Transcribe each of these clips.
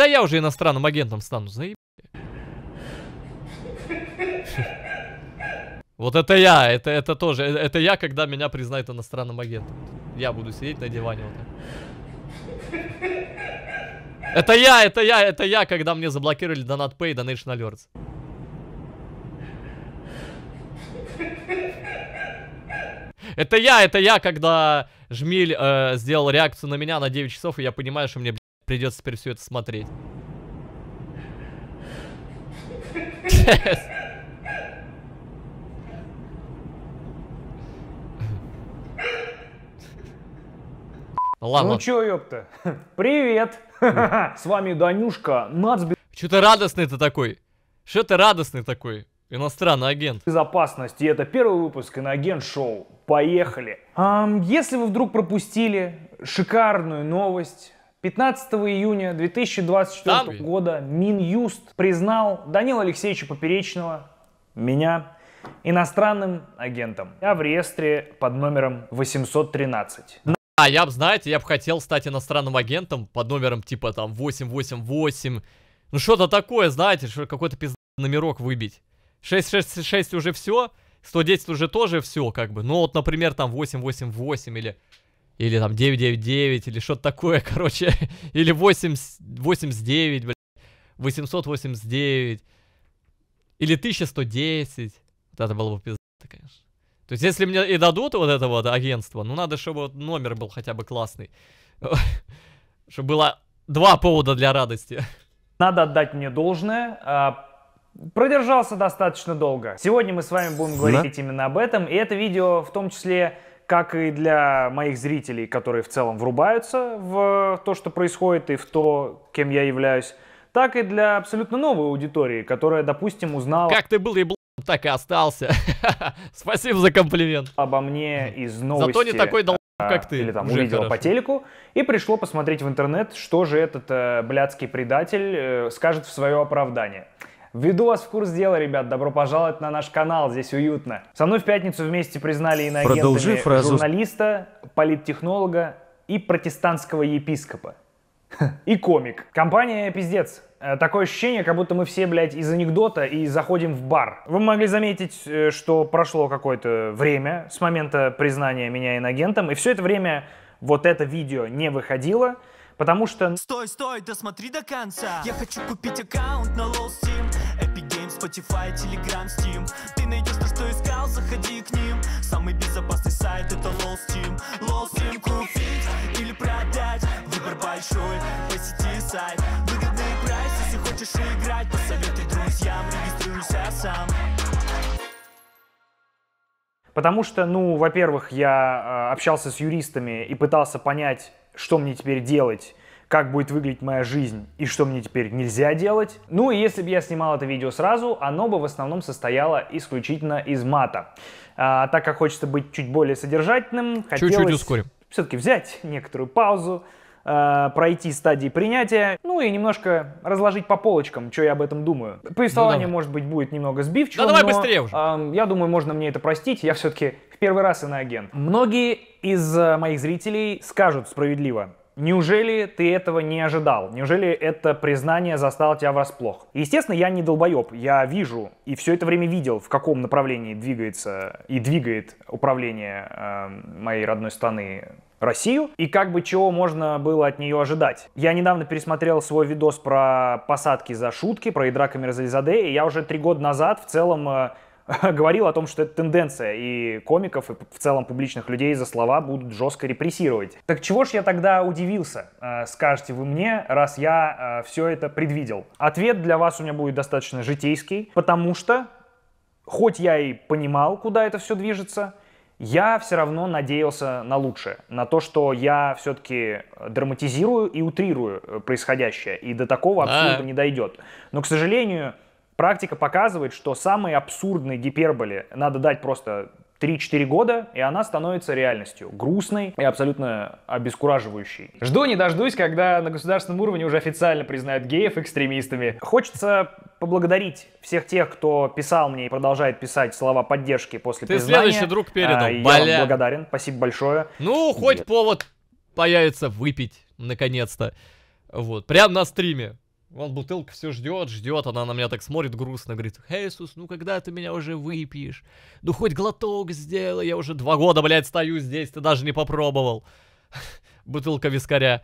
Да я уже иностранным агентом стану, заеб... Вот это я, это, это тоже, э, это я, когда меня признают иностранным агентом. Я буду сидеть на диване вот так. Это я, это я, это я, когда мне заблокировали Donut Pay и Donation Alerts. Это я, это я, когда Жмиль э, сделал реакцию на меня на 9 часов, и я понимаю, что мне, Придется теперь все это смотреть. Ну ну ладно. Ну чё, ёпта? Привет! С вами Данюшка, нацби... Чё ты радостный-то такой? Что ты радостный такой? Иностранный агент. Безопасность. И это первый выпуск иноагент шоу. Поехали. Um, если вы вдруг пропустили шикарную новость, 15 июня 2024 Там? года Минюст признал Данила Алексеевича Поперечного, меня, иностранным агентом. Я в реестре под номером 813. А, я бы, знаете, я бы хотел стать иностранным агентом под номером типа там 888. Ну что-то такое, знаете, что какой-то пизда номерок выбить. 666 уже все, 110 уже тоже все, как бы. Ну вот, например, там 888 или или там 999, или что-то такое, короче, или 8, 89, блядь, 889, или 1110, вот это было бы пиздато, конечно. То есть, если мне и дадут вот это вот агентство, ну надо, чтобы вот номер был хотя бы классный, чтобы было два повода для радости. Надо отдать мне должное, а, продержался достаточно долго. Сегодня мы с вами будем говорить да. именно об этом, и это видео в том числе как и для моих зрителей, которые в целом врубаются в то, что происходит и в то, кем я являюсь, так и для абсолютно новой аудитории, которая, допустим, узнала... Как ты был еблан, так и остался. Спасибо за комплимент. Обо мне из новости... Зато не такой дол... А, как ты? Или там Уже увидела хорошо. по телеку и пришло посмотреть в интернет, что же этот э, блядский предатель э, скажет в свое оправдание. Введу вас в курс дела, ребят, добро пожаловать на наш канал, здесь уютно. Со мной в пятницу вместе признали иноагентами Продолжи фразу. журналиста, политтехнолога и протестантского епископа. И комик. Компания «Пиздец». Э, такое ощущение, как будто мы все, блядь, из анекдота и заходим в бар. Вы могли заметить, э, что прошло какое-то время с момента признания меня иногентом, и все это время вот это видео не выходило. Потому что... Стой, стой, досмотри до конца. Я хочу купить аккаунт на LOL Epic Games, Spotify, Telegram, Steam. Ты найдешь то, что искал, заходи к ним. Самый безопасный сайт это LOL Steam. купить или продать. Выбор большой, посети сайт. Выгодный прайс, если хочешь играть, посоветуй друзьям, регистрируйся сам. Потому что, ну, во-первых, я э, общался с юристами и пытался понять, что мне теперь делать, как будет выглядеть моя жизнь и что мне теперь нельзя делать. Ну и если бы я снимал это видео сразу, оно бы в основном состояло исключительно из мата. А, так как хочется быть чуть более содержательным, хотелось... Чуть-чуть ускорим. Все-таки взять некоторую паузу, э, пройти стадии принятия, ну и немножко разложить по полочкам, что я об этом думаю. Повествование, ну, может быть, будет немного сбивчивым. Да давай но, быстрее уже. Э, я думаю, можно мне это простить, я все-таки в первый раз иноагент. Многие из э, моих зрителей скажут справедливо, Неужели ты этого не ожидал? Неужели это признание застало тебя врасплох? Естественно, я не долбоеб. Я вижу и все это время видел, в каком направлении двигается и двигает управление э, моей родной страны Россию и как бы чего можно было от нее ожидать. Я недавно пересмотрел свой видос про посадки за шутки, про Идрака Мирзализаде, и я уже три года назад в целом э, говорил о том, что это тенденция, и комиков, и в целом публичных людей за слова будут жестко репрессировать. Так чего ж я тогда удивился, э, скажете вы мне, раз я э, все это предвидел? Ответ для вас у меня будет достаточно житейский, потому что, хоть я и понимал, куда это все движется, я все равно надеялся на лучшее, на то, что я все-таки э, драматизирую и утрирую э, происходящее, и до такого абсурда не дойдет. Но, к сожалению, практика показывает, что самые абсурдные гиперболи надо дать просто 3-4 года, и она становится реальностью. Грустной и абсолютно обескураживающей. Жду не дождусь, когда на государственном уровне уже официально признают геев экстремистами. Хочется поблагодарить всех тех, кто писал мне и продолжает писать слова поддержки после Ты признания. Ты следующий друг передал. А, я Бля. вам благодарен. Спасибо большое. Ну, хоть Нет. повод появится выпить, наконец-то. Вот, прям на стриме. Вон бутылка все ждет, ждет, она на меня так смотрит грустно, говорит, Хейсус, ну когда ты меня уже выпьешь? Ну хоть глоток сделай, я уже два года, блядь, стою здесь, ты даже не попробовал. Бутылка вискаря.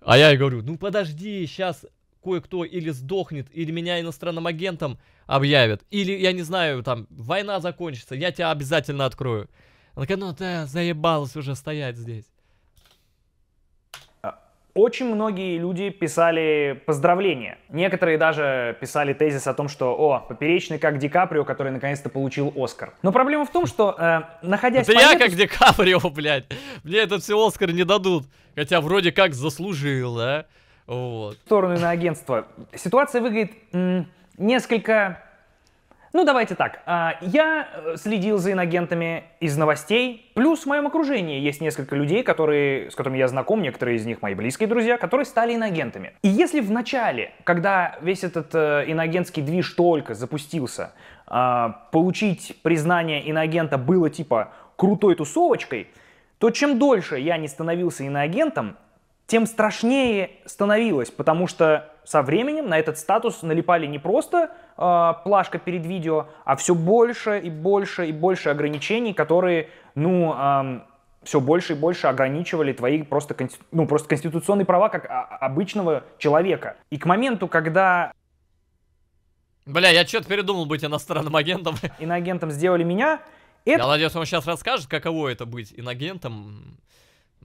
А я и говорю, ну подожди, сейчас кое-кто или сдохнет, или меня иностранным агентом объявят, или, я не знаю, там, война закончится, я тебя обязательно открою. Она такая, ну ты заебалась уже стоять здесь. Очень многие люди писали поздравления. Некоторые даже писали тезис о том, что «О, поперечный как Ди Каприо, который наконец-то получил Оскар». Но проблема в том, что, э, находясь... Это я как Ди Каприо, блядь. Мне этот все Оскар не дадут. Хотя вроде как заслужил, да? Вот. В сторону на агентство. Ситуация выглядит несколько ну, давайте так. А, я э, следил за иногентами из новостей, плюс в моем окружении есть несколько людей, которые, с которыми я знаком, некоторые из них мои близкие друзья, которые стали иногентами. И если в начале, когда весь этот э, иногентский движ только запустился, а, получить признание иноагента было типа крутой тусовочкой, то чем дольше я не становился иноагентом, тем страшнее становилось, потому что со временем на этот статус налипали не просто э, плашка перед видео, а все больше и больше и больше ограничений, которые, ну, э, все больше и больше ограничивали твои просто, ну, просто конституционные права как а, обычного человека. И к моменту, когда Бля, я что-то передумал быть иностранным агентом. Иноагентом сделали меня. Это... Я надеюсь, он сейчас расскажет, каково это быть иногентом.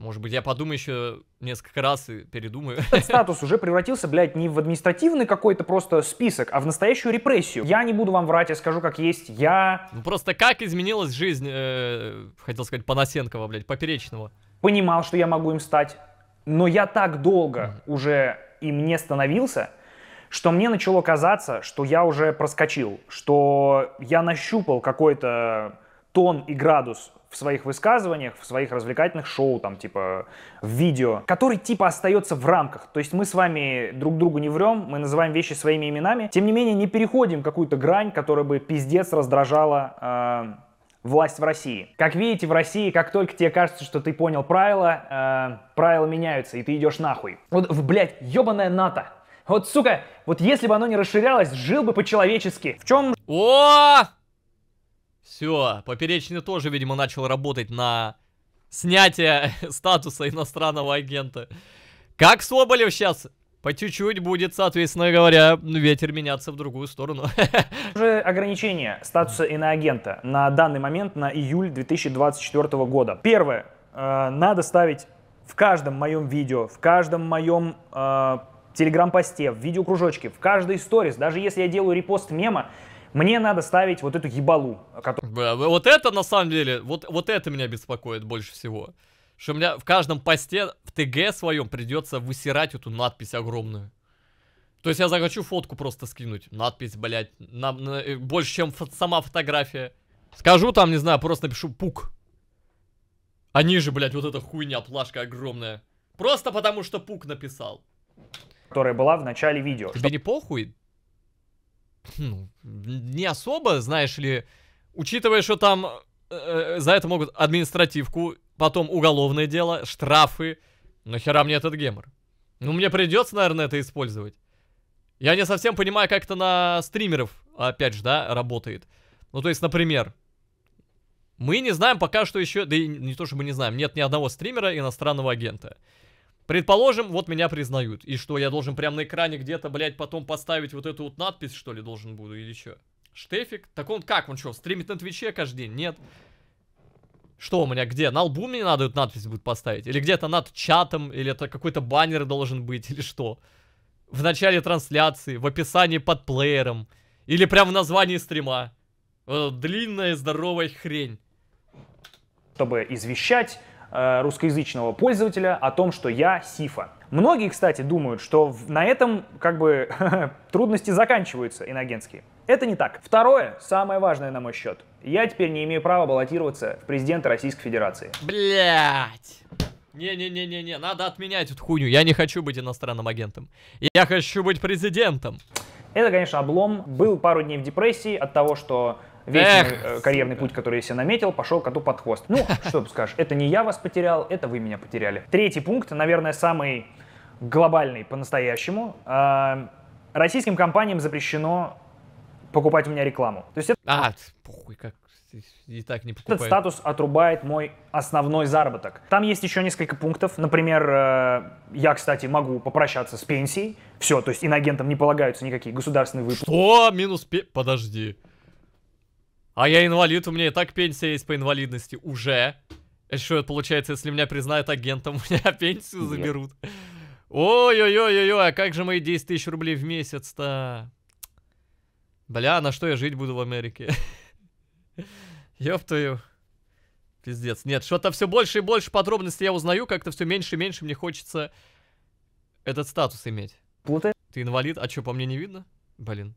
Может быть, я подумаю еще несколько раз и передумаю. Этот статус уже превратился, блядь, не в административный какой-то просто список, а в настоящую репрессию. Я не буду вам врать, я скажу как есть, я... Ну просто как изменилась жизнь, э, хотел сказать, Панасенкова, блядь, Поперечного. Понимал, что я могу им стать, но я так долго mm. уже им не становился, что мне начало казаться, что я уже проскочил, что я нащупал какой-то тон и градус в своих высказываниях, в своих развлекательных шоу, там, типа, в видео, который, типа, остается в рамках. То есть мы с вами друг другу не врем, мы называем вещи своими именами. Тем не менее, не переходим какую-то грань, которая бы пиздец раздражала э, власть в России. Как видите, в России, как только тебе кажется, что ты понял правила, э, правила меняются, и ты идешь нахуй. Вот, блядь, ебаная НАТО. Вот, сука, вот если бы оно не расширялось, жил бы по-человечески. В чем... О! Все, поперечный тоже, видимо, начал работать на снятие статуса иностранного агента. Как Соболев сейчас по чуть-чуть будет, соответственно говоря, ветер меняться в другую сторону. Уже ограничение статуса иноагента на данный момент на июль 2024 года. Первое. Э, надо ставить в каждом моем видео, в каждом моем э, телеграм-посте, в видеокружочке, в каждой сторис, даже если я делаю репост мема, мне надо ставить вот эту ебалу. Которую... вот это на самом деле, вот, вот это меня беспокоит больше всего. Что у меня в каждом посте в ТГ своем придется высирать эту надпись огромную. То есть я захочу фотку просто скинуть. Надпись, блядь, на, на, э, больше, чем фо сама фотография. Скажу там, не знаю, просто напишу пук. А ниже, блядь, вот эта хуйня, плашка огромная. Просто потому, что пук написал. Которая была в начале видео. Тебе что... не похуй? Ну, не особо, знаешь ли, учитывая, что там э, э, за это могут административку, потом уголовное дело, штрафы. Нахера мне этот гемор? Ну, мне придется, наверное, это использовать. Я не совсем понимаю, как это на стримеров, опять же, да, работает. Ну, то есть, например, мы не знаем пока что еще, да и не то, что мы не знаем, нет ни одного стримера иностранного агента. Предположим, вот меня признают. И что, я должен прямо на экране где-то, блядь, потом поставить вот эту вот надпись, что ли, должен буду или что? Штефик? Так он как? Он что, стримит на Твиче каждый день? Нет. Что у меня, где? На лбу мне надо эту надпись будет поставить? Или где-то над чатом? Или это какой-то баннер должен быть? Или что? В начале трансляции? В описании под плеером? Или прям в названии стрима? Вот э, длинная здоровая хрень. Чтобы извещать Э, русскоязычного пользователя о том, что я сифа. Многие, кстати, думают, что на этом как бы трудности заканчиваются иногенские. Это не так. Второе, самое важное на мой счет. Я теперь не имею права баллотироваться в президента Российской Федерации. Блять! Не-не-не-не-не, надо отменять эту хуйню. Я не хочу быть иностранным агентом. Я хочу быть президентом. Это, конечно, облом. Был пару дней в депрессии от того, что весь Эх. Э, карьерный путь, который я себе наметил, пошел коту под хвост. Ну, что ты скажешь, это не я вас потерял, это вы меня потеряли. Третий пункт, наверное, самый глобальный по-настоящему. А, российским компаниям запрещено покупать у меня рекламу. То есть это... А, похуй, как и так не покупает. Этот статус отрубает мой основной заработок. Там есть еще несколько пунктов. Например, э, я, кстати, могу попрощаться с пенсией. Все, то есть иногентам не полагаются никакие государственные выплаты. Что? Минус пе... Подожди. А я инвалид, у меня и так пенсия есть по инвалидности. Уже. А что это получается, если меня признают агентом, у меня пенсию заберут? Ой-ой-ой-ой, ой а как же мои 10 тысяч рублей в месяц-то? Бля, на что я жить буду в Америке? Ёб твою. Пиздец. Нет, что-то все больше и больше подробностей я узнаю, как-то все меньше и меньше мне хочется этот статус иметь. Плутай. Ты инвалид, а что, по мне не видно? Блин.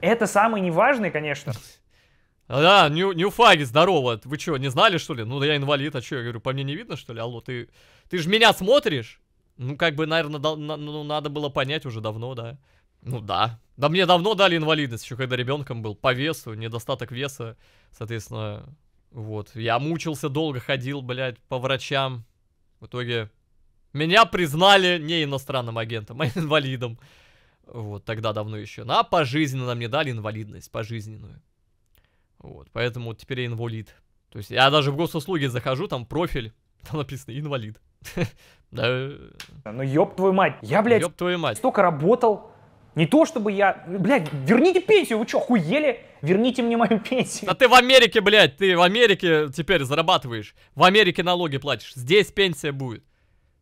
Это самый неважный, конечно. А, да, ню, нюфаги, здорово. Вы что, не знали, что ли? Ну, да я инвалид, а что? Я говорю, по мне не видно, что ли? Алло, ты, ты же меня смотришь? Ну, как бы, наверное, да, на, ну, надо было понять уже давно, да. Ну, да. Да мне давно дали инвалидность, еще когда ребенком был. По весу, недостаток веса, соответственно, вот. Я мучился долго, ходил, блядь, по врачам. В итоге меня признали не иностранным агентом, а инвалидом. Вот, тогда давно еще. На ну, пожизненно нам не дали инвалидность, пожизненную. Вот, поэтому теперь я инвалид. То есть я даже в госуслуги захожу, там профиль, там написано инвалид. Да. Э, ну ёб твою мать, я, блядь, ёб твою мать. столько работал, не то чтобы я... Блядь, верните пенсию, вы чё хуели? Верните мне мою пенсию. Да ты в Америке, блядь, ты в Америке теперь зарабатываешь. В Америке налоги платишь. Здесь пенсия будет.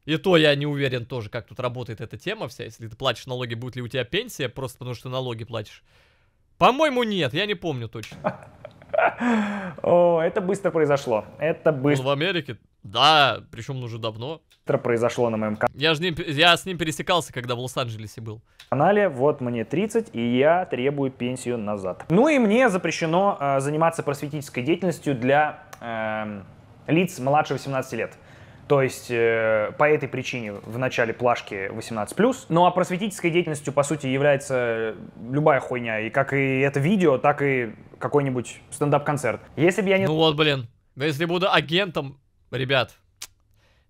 И то я не уверен тоже, как тут работает эта тема вся. Если ты платишь налоги, будет ли у тебя пенсия просто потому, что налоги платишь. По-моему, нет, я не помню точно. О, это быстро произошло. Это быстро. Он ну, в Америке? Да, причем уже давно. Быстро произошло на моем канале. Я, же не, я с ним пересекался, когда в Лос-Анджелесе был. канале вот мне 30, и я требую пенсию назад. Ну и мне запрещено э, заниматься просветительской деятельностью для э, лиц младше 18 лет. То есть э, по этой причине в начале плашки 18+. Ну а просветительской деятельностью, по сути, является э, любая хуйня. И как и это видео, так и какой-нибудь стендап-концерт. Если бы я не... Ну вот, блин. Но если буду агентом, ребят,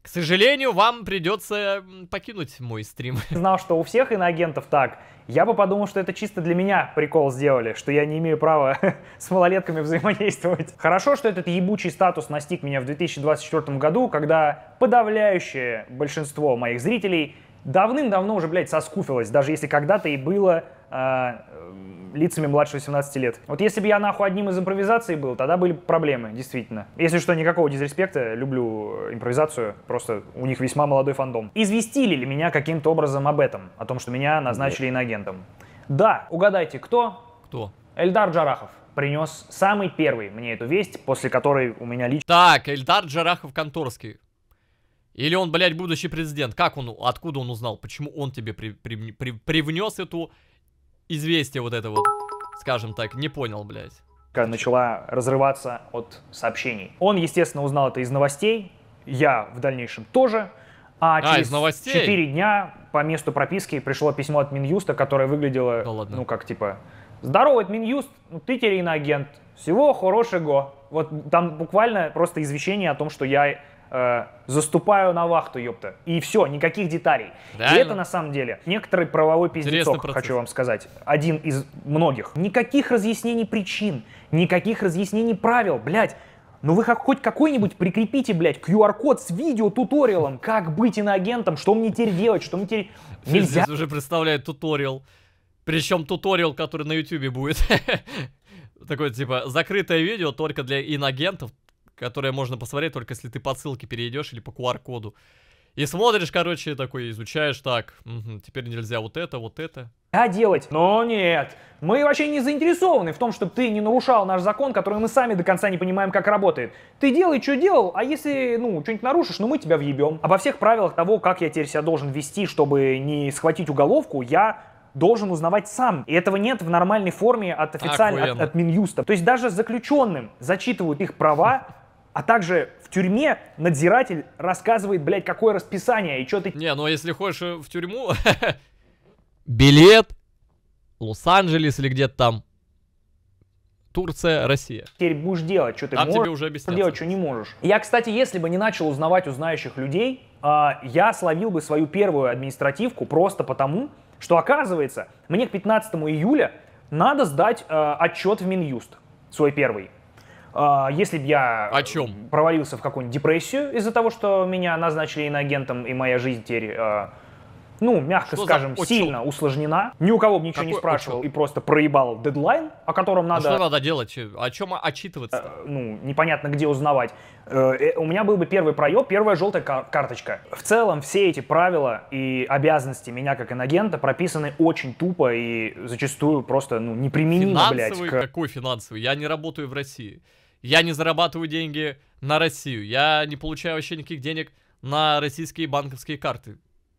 к сожалению, вам придется покинуть мой стрим. Знал, что у всех иноагентов так. Я бы подумал, что это чисто для меня прикол сделали, что я не имею права с малолетками взаимодействовать. Хорошо, что этот ебучий статус настиг меня в 2024 году, когда подавляющее большинство моих зрителей давным-давно уже, блядь, соскуфилось, даже если когда-то и было а, лицами младше 18 лет. Вот если бы я нахуй одним из импровизаций был, тогда были проблемы, действительно. Если что, никакого дизреспекта, люблю э, импровизацию, просто у них весьма молодой фандом. Известили ли меня каким-то образом об этом, о том, что меня назначили инагентом? Да, угадайте, кто? Кто? Эльдар Джарахов принес самый первый мне эту весть, после которой у меня лично... Так, Эльдар Джарахов-Конторский. Или он, блядь, будущий президент? Как он, откуда он узнал? Почему он тебе при, при, при, привнес эту известие вот это вот, скажем так, не понял, блядь. Начала разрываться от сообщений. Он, естественно, узнал это из новостей, я в дальнейшем тоже. А, а через из новостей? 4 дня по месту прописки пришло письмо от Минюста, которое выглядело, да ладно. ну как типа, «Здорово, это Минюст, ну, ты теперь иноагент, всего хорошего». Вот там буквально просто извещение о том, что я Э, заступаю на вахту, ёпта. И все, никаких деталей. Реально? И это на самом деле некоторый правовой пиздецок, хочу вам сказать. Один из многих. Никаких разъяснений причин, никаких разъяснений правил, блядь. Ну вы хоть какой-нибудь прикрепите, блядь, QR-код с видео-туториалом, как быть иноагентом, что мне теперь делать, что мне теперь... Нельзя. Здесь уже представляет туториал. Причем туториал, который на YouTube будет. Такое, типа, закрытое видео только для иногентов которое можно посмотреть только если ты по ссылке перейдешь или по QR-коду. И смотришь, короче, такой изучаешь, так, угу, теперь нельзя вот это, вот это. А делать? Но нет. Мы вообще не заинтересованы в том, чтобы ты не нарушал наш закон, который мы сами до конца не понимаем, как работает. Ты делай, что делал, а если, ну, что-нибудь нарушишь, ну мы тебя въебем. Обо всех правилах того, как я теперь себя должен вести, чтобы не схватить уголовку, я должен узнавать сам. И этого нет в нормальной форме от официально от, от Минюста. То есть даже заключенным зачитывают их права, А также в тюрьме надзиратель рассказывает, блядь, какое расписание и что ты... Не, ну а если хочешь э, в тюрьму... Билет, Лос-Анджелес или где-то там, Турция, Россия. Теперь будешь делать, что ты там можешь, тебе уже объяснят. делать, что не можешь. Я, кстати, если бы не начал узнавать у знающих людей, а, я словил бы свою первую административку просто потому, что оказывается, мне к 15 июля надо сдать э, отчет в Минюст, свой первый. А, если бы я О чем? провалился в какую-нибудь депрессию из-за того, что меня назначили иноагентом, и моя жизнь теперь, а, ну, мягко что скажем, сильно усложнена, ни у кого бы ничего Какой не спрашивал очел? и просто проебал дедлайн, о котором а надо... А что надо делать? О чем отчитываться? -то? Э, ну, непонятно, где узнавать. Э, э, у меня был бы первый проеб, первая желтая карточка. В целом, все эти правила и обязанности меня как инагента прописаны очень тупо и зачастую просто, ну, неприменимо, финансовый? блядь. К... Какой финансовый? Я не работаю в России. Я не зарабатываю деньги на Россию. Я не получаю вообще никаких денег на российские банковские карты.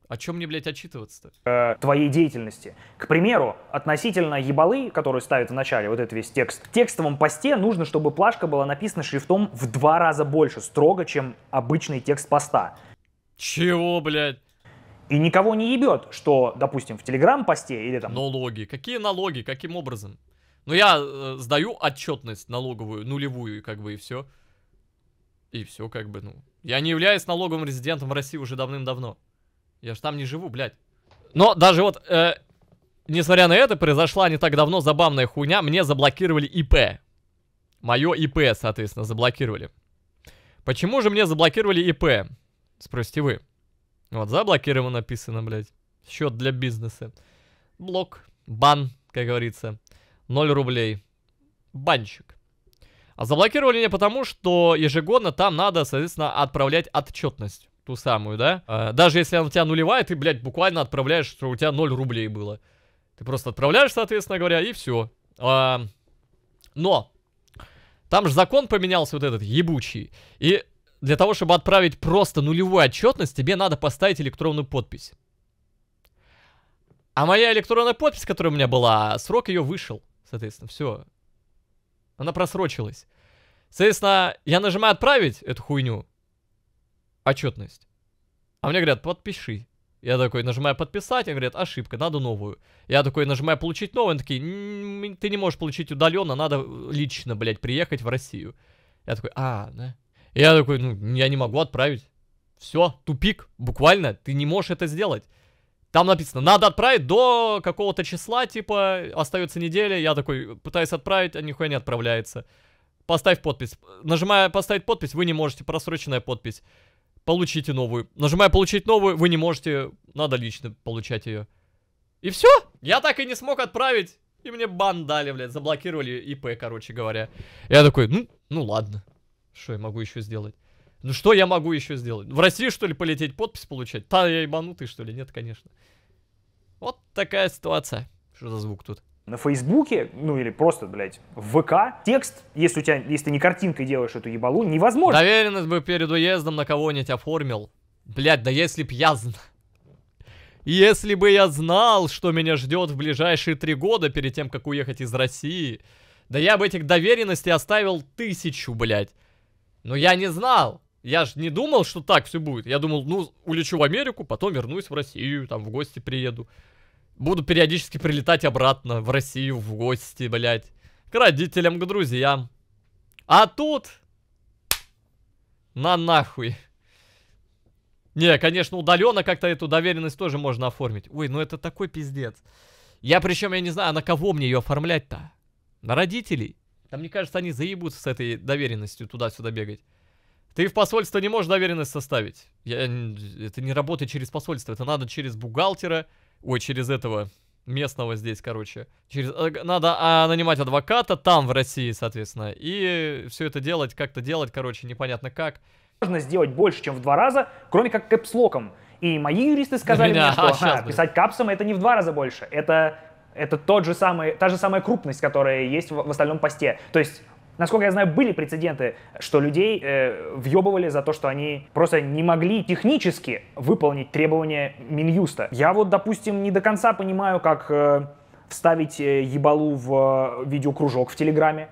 О чем мне, блядь, отчитываться-то? Э, твоей деятельности. К примеру, относительно ебалы, которую ставит в начале вот этот весь текст, в текстовом посте нужно, чтобы плашка была написана шрифтом в два раза больше, строго, чем обычный текст поста. Чего, блядь? И никого не ебет, что, допустим, в телеграм-посте или там... Налоги. Какие налоги? Каким образом? Ну я э, сдаю отчетность налоговую, нулевую, как бы, и все. И все, как бы, ну. Я не являюсь налоговым резидентом в России уже давным-давно. Я ж там не живу, блядь. Но даже вот, э, несмотря на это, произошла не так давно забавная хуйня. Мне заблокировали ИП. Мое ИП, соответственно, заблокировали. Почему же мне заблокировали ИП? Спросите вы. Вот, заблокировано написано, блядь. Счет для бизнеса. Блок, бан, как говорится. 0 рублей. Банчик. А заблокировали меня потому, что ежегодно там надо, соответственно, отправлять отчетность. Ту самую, да? Э, даже если она у тебя нулевая, ты, блядь, буквально отправляешь, что у тебя 0 рублей было. Ты просто отправляешь, соответственно говоря, и все. Э, а, но! Там же закон поменялся вот этот, ебучий. И для того, чтобы отправить просто нулевую отчетность, тебе надо поставить электронную подпись. А моя электронная подпись, которая у меня была, срок ее вышел соответственно, все. Она просрочилась. Соответственно, я нажимаю отправить эту хуйню. Отчетность. А мне говорят, подпиши. Я такой нажимаю подписать, они говорят, ошибка, надо новую. Я такой нажимаю получить новую, они такие, ты не можешь получить удаленно, надо э, лично, блядь, приехать в Россию. Я такой, а, да. Я такой, ну, я не могу отправить. Все, тупик, буквально, ты не можешь это сделать. Там написано, надо отправить до какого-то числа, типа, остается неделя. Я такой, пытаюсь отправить, а нихуя не отправляется. Поставь подпись. Нажимая поставить подпись, вы не можете, просроченная подпись. Получите новую. Нажимая получить новую, вы не можете, надо лично получать ее. И все. Я так и не смог отправить. И мне бан дали, блядь, заблокировали ИП, короче говоря. Я такой, ну, ну ладно. Что я могу еще сделать? Ну что я могу еще сделать? В Россию, что ли, полететь подпись получать? Та я ебанутый, что ли? Нет, конечно. Вот такая ситуация. Что за звук тут? на Фейсбуке, ну или просто, блядь, в ВК, текст, если у тебя, если ты не картинкой делаешь эту ебалу, невозможно. Доверенность бы перед уездом на кого-нибудь оформил. Блядь, да если б я знал. Если бы я знал, что меня ждет в ближайшие три года перед тем, как уехать из России, да я бы этих доверенностей оставил тысячу, блядь. Но я не знал. Я же не думал, что так все будет. Я думал, ну, улечу в Америку, потом вернусь в Россию, там в гости приеду. Буду периодически прилетать обратно в Россию в гости, блядь. К родителям, к друзьям. А тут... На нахуй. Не, конечно, удаленно как-то эту доверенность тоже можно оформить. Ой, ну это такой пиздец. Я причем, я не знаю, на кого мне ее оформлять-то? На родителей? Там мне кажется, они заебутся с этой доверенностью туда-сюда бегать. Ты в посольство не можешь доверенность составить. Я, это не работает через посольство, это надо через бухгалтера, ой, через этого местного здесь, короче. Через, э, надо а, нанимать адвоката там, в России, соответственно, и все это делать, как-то делать, короче, непонятно как. Можно сделать больше, чем в два раза, кроме как капслоком. И мои юристы сказали Меня, мне, что а, а, писать капсом это не в два раза больше, это это тот же самый, та же самая крупность, которая есть в, в остальном посте. То есть Насколько я знаю, были прецеденты, что людей э, въебывали за то, что они просто не могли технически выполнить требования Минюста. Я вот, допустим, не до конца понимаю, как э, вставить э, ебалу в э, видеокружок в Телеграме.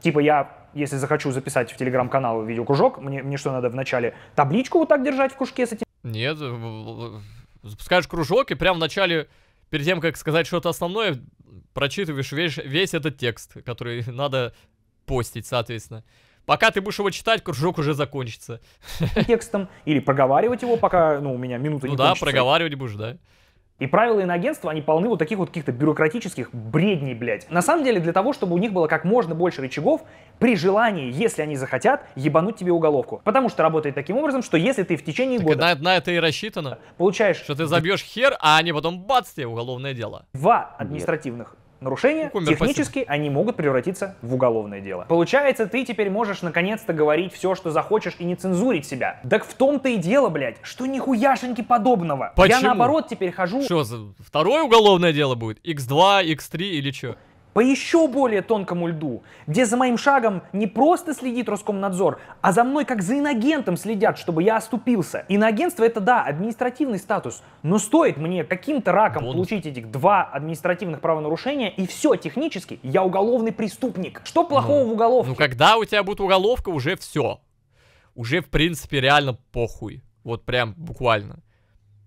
Типа я, если захочу записать в Телеграм-канал видеокружок, мне, мне что надо вначале табличку вот так держать в кружке с этим? Нет, запускаешь кружок и прямо в начале, перед тем, как сказать что-то основное, прочитываешь весь, весь этот текст, который надо постить, соответственно. Пока ты будешь его читать, кружок уже закончится. Текстом или проговаривать его, пока ну, у меня минута ну не да, кончится. проговаривать будешь, да. И правила иноагентства, они полны вот таких вот каких-то бюрократических бредней, блядь. На самом деле, для того, чтобы у них было как можно больше рычагов, при желании, если они захотят, ебануть тебе уголовку. Потому что работает таким образом, что если ты в течение так года... На, на это и рассчитано. Получаешь... Что ты забьешь хер, а они потом бац тебе уголовное дело. Два административных Нет нарушения, технически пасек. они могут превратиться в уголовное дело. Получается, ты теперь можешь наконец-то говорить все, что захочешь и не цензурить себя. Так в том-то и дело, блядь, что нихуяшеньки подобного. Почему? Я наоборот теперь хожу... Что, второе уголовное дело будет? X2, X3 или что? по еще более тонкому льду, где за моим шагом не просто следит Роскомнадзор, а за мной как за иногентом следят, чтобы я оступился. Иноагентство это да, административный статус, но стоит мне каким-то раком Бон. получить этих два административных правонарушения, и все, технически я уголовный преступник. Что ну, плохого ну, в уголовке? Ну когда у тебя будет уголовка, уже все. Уже в принципе реально похуй. Вот прям буквально.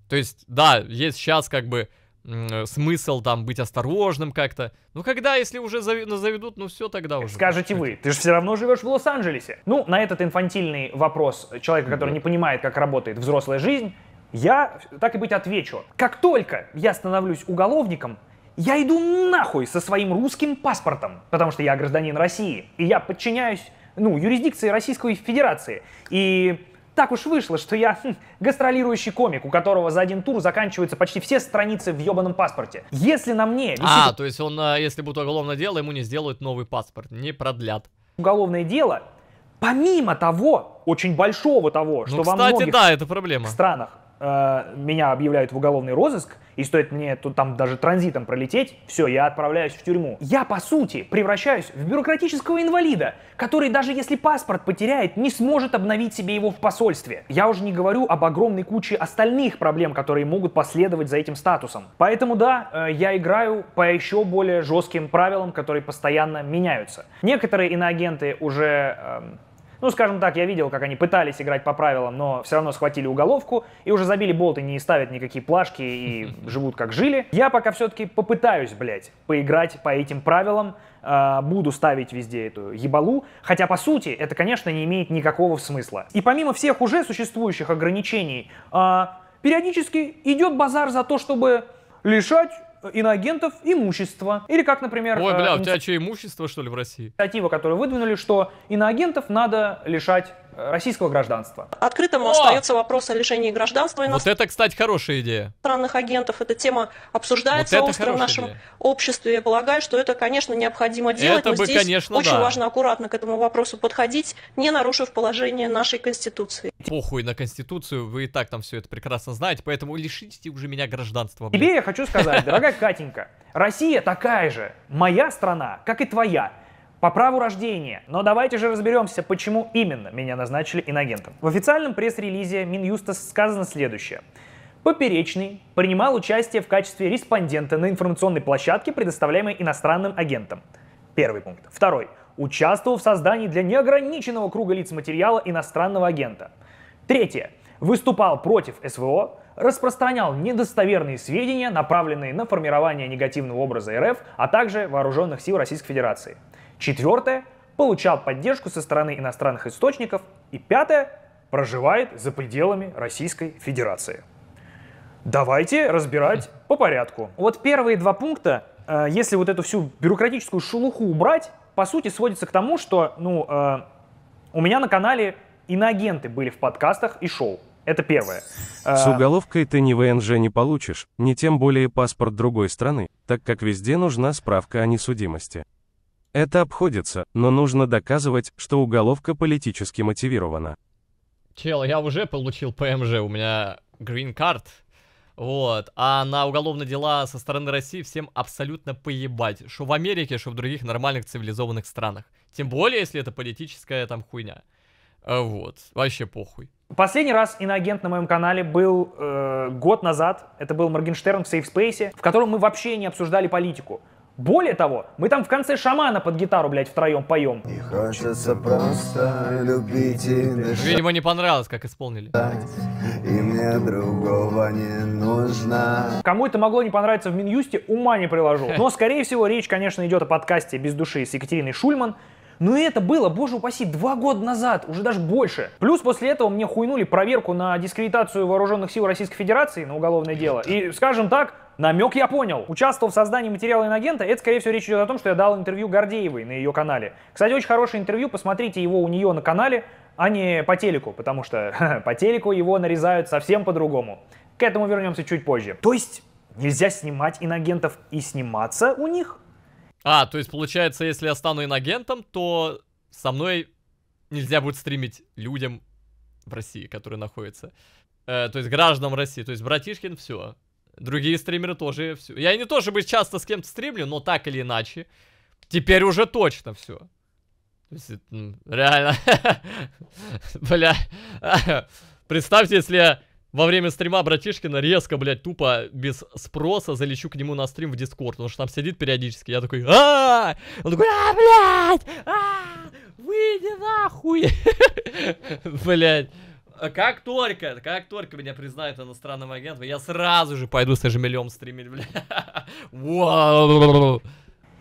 То есть, да, есть сейчас как бы Э, смысл там быть осторожным как-то. Ну когда, если уже ну, заведут, ну все тогда уже. Скажете вы, ты же все равно живешь в Лос-Анджелесе. Ну, на этот инфантильный вопрос человека, который не понимает, как работает взрослая жизнь, я, так и быть, отвечу. Как только я становлюсь уголовником, я иду нахуй со своим русским паспортом, потому что я гражданин России, и я подчиняюсь, ну, юрисдикции Российской Федерации. И так уж вышло, что я хм, гастролирующий комик, у которого за один тур заканчиваются почти все страницы в ебаном паспорте. Если на мне... А, висит... А, то есть он, э, если будет уголовное дело, ему не сделают новый паспорт, не продлят. Уголовное дело, помимо того, очень большого того, ну, что ну, кстати, во многих да, это проблема. странах э, меня объявляют в уголовный розыск, и стоит мне тут, там даже транзитом пролететь, все, я отправляюсь в тюрьму. Я, по сути, превращаюсь в бюрократического инвалида, который даже если паспорт потеряет, не сможет обновить себе его в посольстве. Я уже не говорю об огромной куче остальных проблем, которые могут последовать за этим статусом. Поэтому да, э, я играю по еще более жестким правилам, которые постоянно меняются. Некоторые иноагенты уже эм, ну, скажем так, я видел, как они пытались играть по правилам, но все равно схватили уголовку и уже забили болты, не ставят никакие плашки и живут как жили. Я пока все-таки попытаюсь, блядь, поиграть по этим правилам, а, буду ставить везде эту ебалу, хотя по сути это, конечно, не имеет никакого смысла. И помимо всех уже существующих ограничений, а, периодически идет базар за то, чтобы лишать иноагентов имущество. Или как, например... Ой, бля, э, у тебя что, имущество, что ли, в России? Инициатива, которую выдвинули, что иноагентов надо лишать российского гражданства. Открытым О! остается вопрос о лишении гражданства иностранных. Вот это, кстати, хорошая идея. Странных агентов. Эта тема обсуждается вот остро в нашем идея. обществе. Я полагаю, что это, конечно, необходимо делать. Это но бы, здесь конечно, очень да. важно аккуратно к этому вопросу подходить, не нарушив положение нашей Конституции. Похуй на Конституцию, вы и так там все это прекрасно знаете, поэтому лишите уже меня гражданства. Блин. Тебе я хочу сказать, дорогая Катенька, Россия такая же, моя страна, как и твоя по праву рождения. Но давайте же разберемся, почему именно меня назначили иногентом. В официальном пресс-релизе Минюста сказано следующее. Поперечный принимал участие в качестве респондента на информационной площадке, предоставляемой иностранным агентом. Первый пункт. Второй. Участвовал в создании для неограниченного круга лиц материала иностранного агента. Третье. Выступал против СВО, распространял недостоверные сведения, направленные на формирование негативного образа РФ, а также вооруженных сил Российской Федерации. Четвертое – получал поддержку со стороны иностранных источников. И пятое – проживает за пределами Российской Федерации. Давайте разбирать по порядку. Вот первые два пункта, э, если вот эту всю бюрократическую шелуху убрать, по сути сводится к тому, что ну, э, у меня на канале иноагенты были в подкастах и шоу. Это первое. Э, С уголовкой ты ни ВНЖ не получишь, ни тем более паспорт другой страны, так как везде нужна справка о несудимости. Это обходится, но нужно доказывать, что уголовка политически мотивирована. Чел, я уже получил ПМЖ, у меня green card. Вот. А на уголовные дела со стороны России всем абсолютно поебать. Что в Америке, что в других нормальных цивилизованных странах. Тем более, если это политическая там хуйня. Э, вот. Вообще похуй. Последний раз иноагент на моем канале был э, год назад. Это был Моргенштерн в Safe Space, в котором мы вообще не обсуждали политику. Более того, мы там в конце шамана под гитару, блядь, втроем поем. И хочется просто любить и дышать. Видимо, не понравилось, как исполнили. И мне другого не нужно. Кому это могло не понравиться в Минюсте, ума не приложу. Но, скорее всего, речь, конечно, идет о подкасте «Без души» с Екатериной Шульман, но это было, боже упаси, два года назад, уже даже больше. Плюс после этого мне хуйнули проверку на дискредитацию вооруженных сил Российской Федерации на уголовное дело. И, скажем так, намек я понял. Участвовал в создании материала инагента, это, скорее всего, речь идет о том, что я дал интервью Гордеевой на ее канале. Кстати, очень хорошее интервью, посмотрите его у нее на канале, а не по телеку, потому что по телеку его нарезают совсем по-другому. К этому вернемся чуть позже. То есть нельзя снимать инагентов и сниматься у них? А, то есть получается, если я стану инагентом, то со мной нельзя будет стримить людям в России, которые находятся. Э, то есть гражданам России. То есть братишкин, все. Другие стримеры тоже все. Я не то чтобы часто с кем-то стримлю, но так или иначе. Теперь уже точно все. Э, реально. Бля. Представьте, если я во время стрима братишкина резко, блядь, тупо без спроса залечу к нему на стрим в Дискорд, потому что там сидит периодически. Я такой, Он такой, а, блядь, а, выйди нахуй. Блядь. Как только, как только меня признают иностранным агентом, я сразу же пойду с Эжемелем стримить, бля.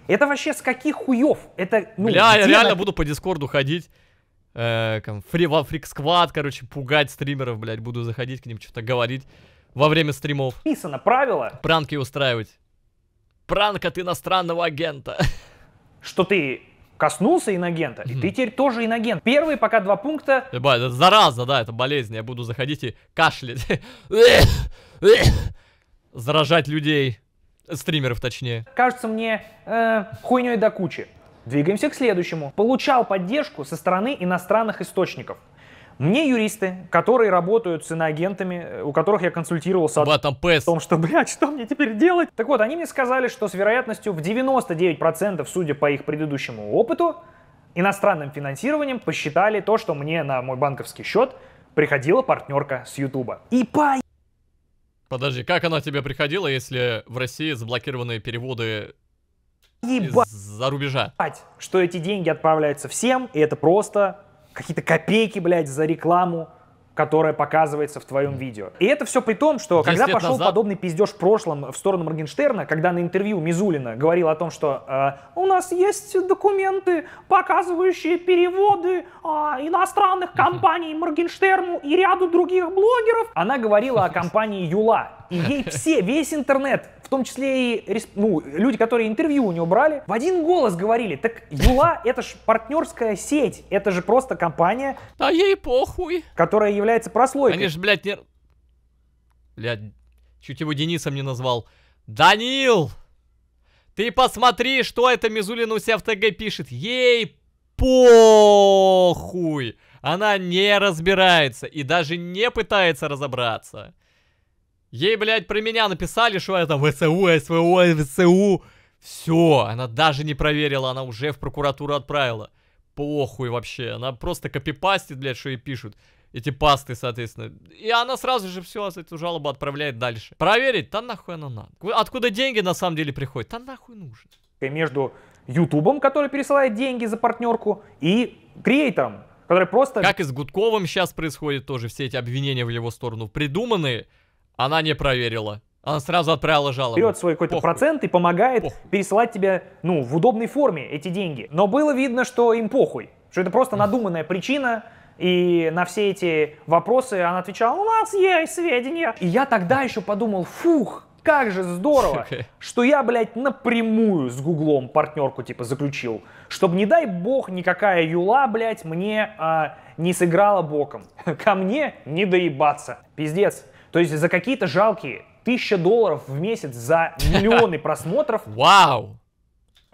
Это вообще с каких хуев? Это, ну, бля, я реально на... буду по Дискорду ходить. Э, фри, во фрик-сквад, короче, пугать стримеров, блядь, буду заходить к ним, что-то говорить во время стримов. Писано правило. Пранки устраивать. Пранк от иностранного агента. Что ты коснулся иногента, mm-hmm. и ты теперь тоже иногент. Первые пока два пункта... Ебать, э, это зараза, да, это болезнь, я буду заходить и кашлять. Заражать людей, стримеров точнее. Кажется мне э, хуйней до кучи. Двигаемся к следующему. Получал поддержку со стороны иностранных источников. Мне юристы, которые работают с иноагентами, э, у которых я консультировался о том, том, что, блядь, что мне теперь делать? Так вот, они мне сказали, что с вероятностью в 99%, судя по их предыдущему опыту, иностранным финансированием посчитали то, что мне на мой банковский счет приходила партнерка с Ютуба. И по... Подожди, как она тебе приходила, если в России заблокированы переводы Ебать, за рубежа? Что эти деньги отправляются всем, и это просто какие-то копейки, блядь, за рекламу, которая показывается в твоем видео. И это все при том, что когда пошел назад... подобный пиздеж в прошлом в сторону Моргенштерна, когда на интервью Мизулина говорил о том, что э, у нас есть документы, показывающие переводы э, иностранных компаний Моргенштерну и ряду других блогеров, она говорила о компании Юла. И ей все, весь интернет в том числе и ну, люди, которые интервью у него брали, в один голос говорили, так Юла это же партнерская сеть, это же просто компания. А ей похуй. Которая является прослойкой. Они же, блядь, не... Блядь, чуть его Денисом не назвал. Данил! Ты посмотри, что это Мизулина у себя в ТГ пишет. Ей похуй! Она не разбирается и даже не пытается разобраться. Ей, блядь, про меня написали, что это там ВСУ, СВО, ВСУ. Все, она даже не проверила, она уже в прокуратуру отправила. Похуй вообще, она просто копипастит, блядь, что ей пишут. Эти пасты, соответственно. И она сразу же все, эту жалобу отправляет дальше. Проверить? Да нахуй она надо. Откуда деньги на самом деле приходят? Да нахуй нужен. И между Ютубом, который пересылает деньги за партнерку, и Крейтом, который просто... Как и с Гудковым сейчас происходит тоже все эти обвинения в его сторону. Придуманные, она не проверила. Она сразу отправила жалобу. Берет свой какой-то процент и помогает похуй. пересылать тебе, ну, в удобной форме эти деньги. Но было видно, что им похуй. Что это просто надуманная причина, и на все эти вопросы она отвечала, у нас есть сведения. И я тогда еще подумал, фух, как же здорово, что я, блядь, напрямую с Гуглом партнерку, типа, заключил. Чтобы, не дай бог, никакая юла, блядь, мне а, не сыграла боком. Ко мне не доебаться. Пиздец. То есть за какие-то жалкие тысяча долларов в месяц за миллионы просмотров... Вау!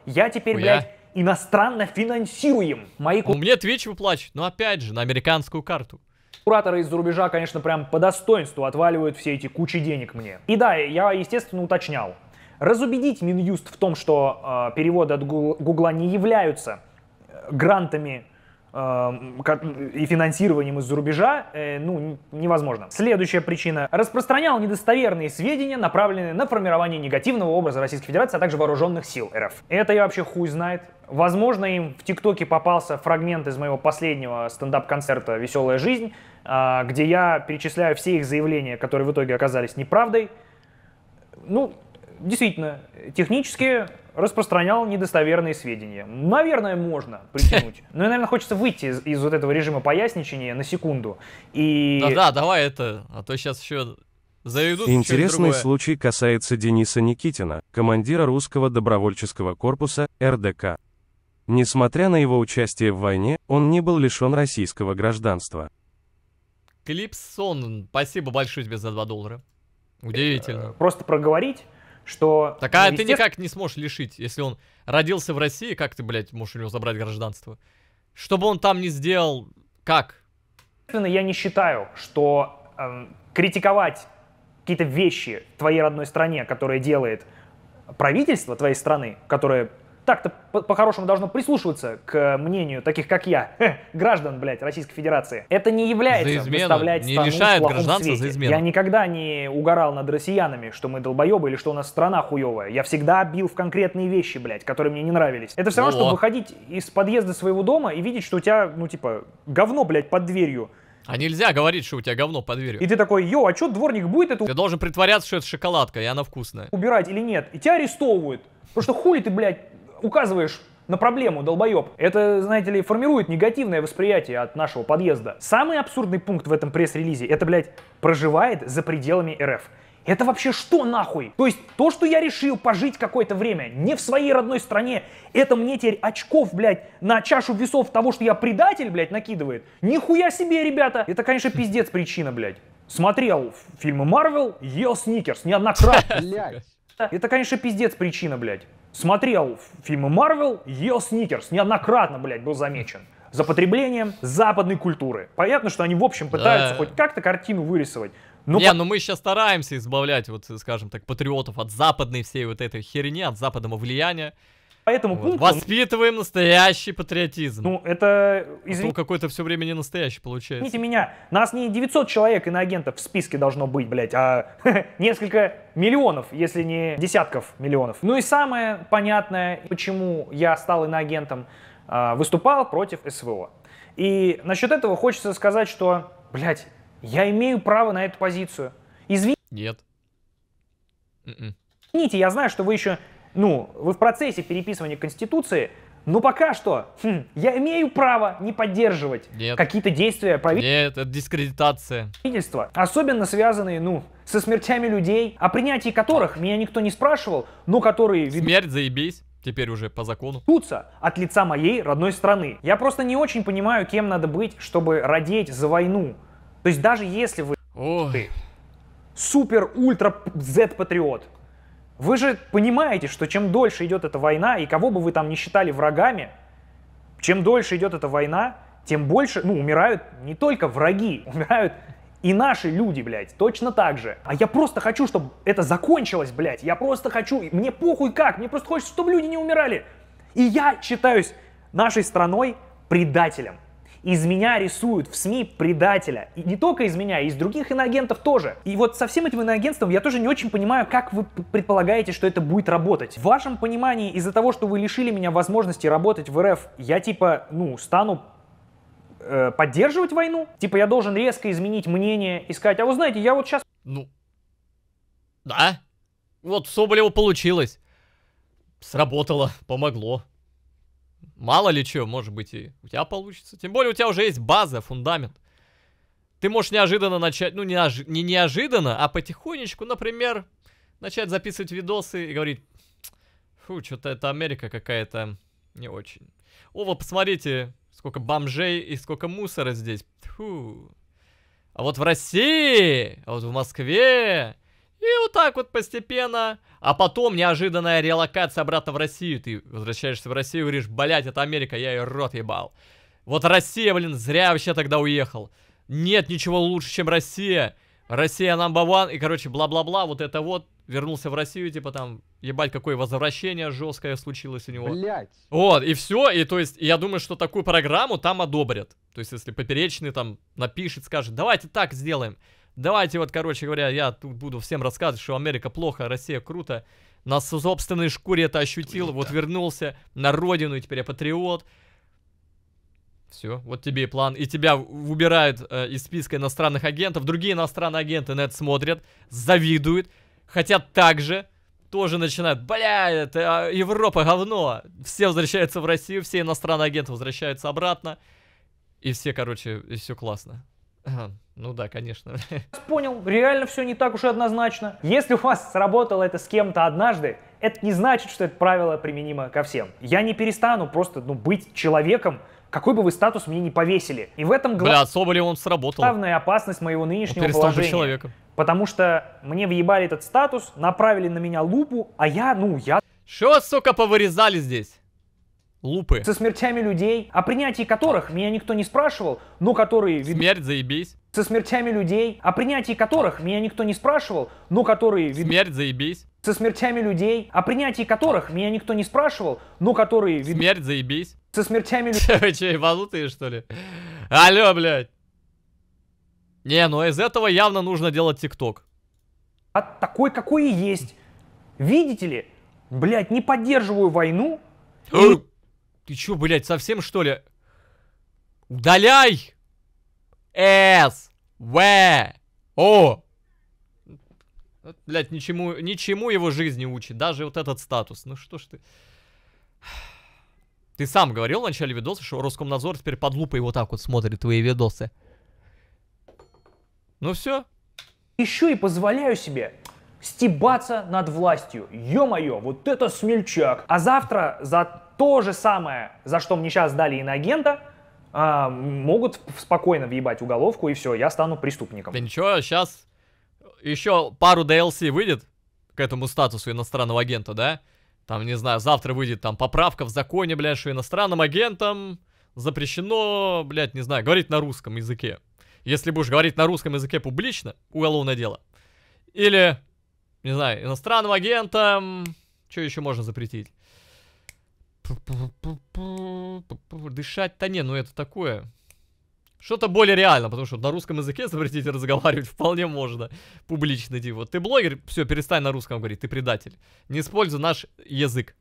Я теперь, блядь, иностранно финансируем мои... Ну, мне Twitch выплачивает, но опять же, на американскую карту. Кураторы из-за рубежа, конечно, прям по достоинству отваливают все эти кучи денег мне. И да, я, естественно, уточнял. Разубедить Минюст в том, что э, переводы от Гугла не являются э, грантами Эм, и финансированием из-за рубежа, э, ну, невозможно. Следующая причина. Распространял недостоверные сведения, направленные на формирование негативного образа Российской Федерации, а также вооруженных сил РФ. Это я вообще хуй знает. Возможно, им в ТикТоке попался фрагмент из моего последнего стендап-концерта «Веселая жизнь», а, где я перечисляю все их заявления, которые в итоге оказались неправдой. Ну, действительно, технически распространял недостоверные сведения. Наверное, можно притянуть. Но, наверное, хочется выйти из, из вот этого режима поясничения на секунду. И... Да-да, давай это, а то сейчас еще заведут Интересный случай касается Дениса Никитина, командира русского добровольческого корпуса РДК. Несмотря на его участие в войне, он не был лишен российского гражданства. Клипсон, спасибо большое тебе за 2 доллара. Э, Удивительно. Просто проговорить что... Так, а ну, ты никак не сможешь лишить, если он родился в России, как ты, блядь, можешь у него забрать гражданство? Что бы он там не сделал, как? Естественно, я не считаю, что э, критиковать какие-то вещи в твоей родной стране, которые делает правительство твоей страны, которое так-то по-хорошему должно прислушиваться к мнению таких, как я, Хе, граждан, блядь, Российской Федерации. Это не является за измену, не лишает гражданства за Я никогда не угорал над россиянами, что мы долбоебы или что у нас страна хуевая. Я всегда бил в конкретные вещи, блядь, которые мне не нравились. Это все равно, чтобы выходить из подъезда своего дома и видеть, что у тебя, ну, типа, говно, блядь, под дверью. А нельзя говорить, что у тебя говно под дверью. И ты такой, йо, а что дворник будет это... Ты должен притворяться, что это шоколадка, и она вкусная. Убирать или нет. И тебя арестовывают. Потому что хули ты, блядь, указываешь на проблему, долбоеб. Это, знаете ли, формирует негативное восприятие от нашего подъезда. Самый абсурдный пункт в этом пресс-релизе, это, блядь, проживает за пределами РФ. Это вообще что нахуй? То есть то, что я решил пожить какое-то время не в своей родной стране, это мне теперь очков, блядь, на чашу весов того, что я предатель, блядь, накидывает? Нихуя себе, ребята! Это, конечно, пиздец причина, блядь. Смотрел фильмы Марвел, ел сникерс неоднократно. Это, конечно, пиздец причина, блядь смотрел фильмы Марвел, ел сникерс, неоднократно, блядь, был замечен за потреблением западной культуры. Понятно, что они, в общем, пытаются да. хоть как-то картину вырисовать. Но Не, по... но ну мы сейчас стараемся избавлять, вот, скажем так, патриотов от западной всей вот этой херни, от западного влияния. По этому вот. пункту... Воспитываем настоящий патриотизм. Ну, это... Извините. А какой-то все время не настоящий получается. Извините меня, нас не 900 человек иноагентов в списке должно быть, блядь, а несколько миллионов, если не десятков миллионов. Ну и самое понятное, почему я стал иноагентом, а, выступал против СВО. И насчет этого хочется сказать, что, блядь, я имею право на эту позицию. Извините. Нет. М-м. Извините, я знаю, что вы еще ну, вы в процессе переписывания Конституции, но пока что хм, я имею право не поддерживать какие-то действия правительства. Нет, это дискредитация. Правительства, особенно связанные, ну, со смертями людей, о принятии которых меня никто не спрашивал, но которые... Смерть, заебись теперь уже по закону. Тутся от лица моей родной страны. Я просто не очень понимаю, кем надо быть, чтобы родить за войну. То есть даже если вы Ой. супер ультра Z патриот, вы же понимаете, что чем дольше идет эта война, и кого бы вы там ни считали врагами, чем дольше идет эта война, тем больше, ну, умирают не только враги, умирают и наши люди, блядь, точно так же. А я просто хочу, чтобы это закончилось, блядь. Я просто хочу, мне похуй как, мне просто хочется, чтобы люди не умирали. И я считаюсь нашей страной предателем из меня рисуют в СМИ предателя. И не только из меня, из других иноагентов тоже. И вот со всем этим иноагентством я тоже не очень понимаю, как вы предполагаете, что это будет работать. В вашем понимании, из-за того, что вы лишили меня возможности работать в РФ, я типа, ну, стану э, поддерживать войну? Типа я должен резко изменить мнение и сказать, а вы знаете, я вот сейчас... Ну, да. Вот Соболеву получилось. Сработало, помогло. Мало ли что, может быть и у тебя получится. Тем более у тебя уже есть база, фундамент. Ты можешь неожиданно начать, ну неож... не неожиданно, а потихонечку, например, начать записывать видосы и говорить, фу, что-то это Америка какая-то не очень. О, вы посмотрите, сколько бомжей и сколько мусора здесь. Фу. А вот в России, а вот в Москве, и вот так вот постепенно. А потом неожиданная релокация обратно в Россию. Ты возвращаешься в Россию и говоришь, блять, это Америка, я ее рот ебал. Вот Россия, блин, зря вообще тогда уехал. Нет ничего лучше, чем Россия. Россия number one. И, короче, бла-бла-бла, вот это вот. Вернулся в Россию, типа там, ебать, какое возвращение жесткое случилось у него. Блять. Вот, и все. И то есть, я думаю, что такую программу там одобрят. То есть, если поперечный там напишет, скажет, давайте так сделаем. Давайте вот, короче говоря, я тут буду всем рассказывать, что Америка плохо, Россия круто. На собственной шкуре это ощутил, Блин, вот да. вернулся на родину, и теперь я патриот. Все, вот тебе и план. И тебя убирают э, из списка иностранных агентов. Другие иностранные агенты на это смотрят, завидуют, хотят также, Тоже начинают, бля, это а, Европа говно. Все возвращаются в Россию, все иностранные агенты возвращаются обратно. И все, короче, и все классно. Ага. Ну да, конечно. Понял, реально все не так уж и однозначно. Если у вас сработало это с кем-то однажды, это не значит, что это правило применимо ко всем. Я не перестану просто ну, быть человеком, какой бы вы статус мне не повесили. И в этом гла... Бля, Соболевым сработал. главная опасность моего нынешнего Он положения. человеком. Потому что мне въебали этот статус, направили на меня лупу, а я, ну, я... Что, сука, повырезали здесь? Лупы. Со смертями людей, о принятии которых меня никто не спрашивал, но которые... Ведут... Смерть, заебись. Со смертями людей, о принятии которых меня никто не спрашивал, но которые... Ведут... Смерть, заебись. Со смертями людей, о принятии которых меня никто не спрашивал, но которые... Ведут... Смерть, заебись. Со смертями людей... Вы че, ебанутые, что ли? Алло, блядь. Не, ну из этого явно нужно делать ТикТок. А такой, какой и есть. Видите ли, блядь, не поддерживаю войну, Ты чё, блядь, совсем что ли? Удаляй! С. В. О. Блядь, ничему, ничему его жизни учит. Даже вот этот статус. Ну что ж ты... Ты сам говорил в начале видоса, что Роскомнадзор теперь под лупой вот так вот смотрит твои видосы. Ну все. Еще и позволяю себе стебаться над властью. Ё-моё, вот это смельчак. А завтра за то же самое, за что мне сейчас дали иноагента, а, могут спокойно въебать уголовку, и все, я стану преступником. Да ничего, сейчас еще пару DLC выйдет к этому статусу иностранного агента, да? Там, не знаю, завтра выйдет там поправка в законе, блядь, что иностранным агентам запрещено, блядь, не знаю, говорить на русском языке. Если будешь говорить на русском языке публично, уголовное дело. Или не знаю, иностранным агентам. Что еще можно запретить? Дышать-то не, ну это такое. Что-то более реально, потому что на русском языке, запретить разговаривать вполне можно. Публично, типа. Ты блогер, все, перестань на русском говорить, ты предатель. Не используй наш язык.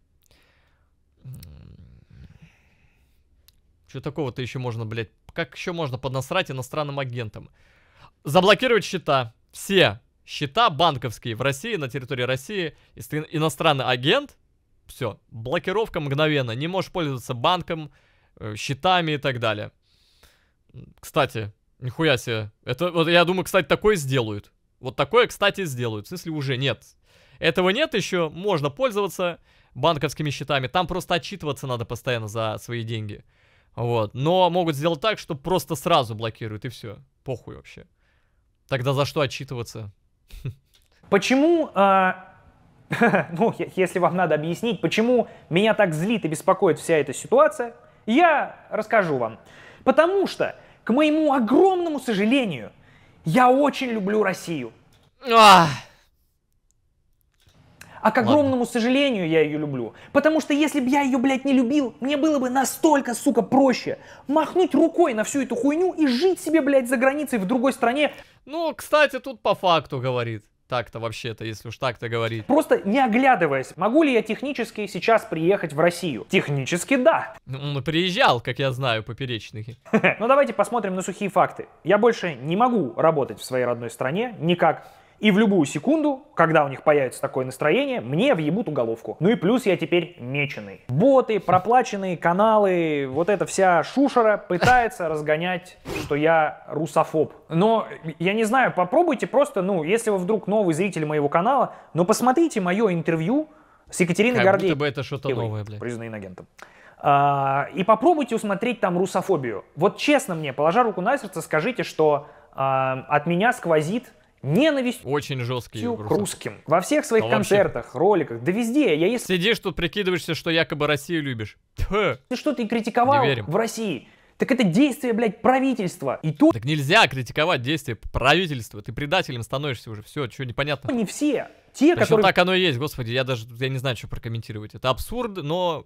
Что такого-то еще можно, блядь? Как еще можно поднасрать иностранным агентам? Заблокировать счета. Все счета банковские в России, на территории России, если ты иностранный агент, все, блокировка мгновенно, не можешь пользоваться банком, э, счетами и так далее. Кстати, нихуя себе, это, вот я думаю, кстати, такое сделают. Вот такое, кстати, сделают, в смысле уже нет. Этого нет еще, можно пользоваться банковскими счетами, там просто отчитываться надо постоянно за свои деньги. Вот, но могут сделать так, что просто сразу блокируют и все, похуй вообще. Тогда за что отчитываться? Почему, э, ну, если вам надо объяснить, почему меня так злит и беспокоит вся эта ситуация, я расскажу вам. Потому что, к моему огромному сожалению, я очень люблю Россию. Ах. А к огромному Ладно. сожалению, я ее люблю. Потому что если бы я ее, блядь, не любил, мне было бы настолько, сука, проще махнуть рукой на всю эту хуйню и жить себе, блядь, за границей в другой стране. Ну, кстати, тут по факту говорит так-то вообще-то, если уж так-то говорить. Просто не оглядываясь, могу ли я технически сейчас приехать в Россию? Технически да. Ну, он приезжал, как я знаю, поперечный. Ну давайте посмотрим на сухие факты. Я больше не могу работать в своей родной стране никак. И в любую секунду, когда у них появится такое настроение, мне въебут уголовку. Ну и плюс я теперь меченый. Боты, проплаченные каналы, вот эта вся шушера пытается разгонять, что я русофоб. Но я не знаю, попробуйте просто, ну, если вы вдруг новый зритель моего канала, но посмотрите мое интервью с Екатериной как Гордеевой. Как бы это что-то новое, блядь. Признанный агентом. А, и попробуйте усмотреть там русофобию. Вот честно мне, положа руку на сердце, скажите, что а, от меня сквозит ненависть очень жесткий к русским. Во всех своих ну, концертах, вообще... роликах, да везде. Я если... Сидишь тут, прикидываешься, что якобы Россию любишь. Тьфу. Ты что ты критиковал в России. Так это действие, блядь, правительства. И тут... Так нельзя критиковать действия правительства. Ты предателем становишься уже. Все, что непонятно. Ну, не все. Те, да которые... так оно и есть, господи. Я даже, я не знаю, что прокомментировать. Это абсурд, но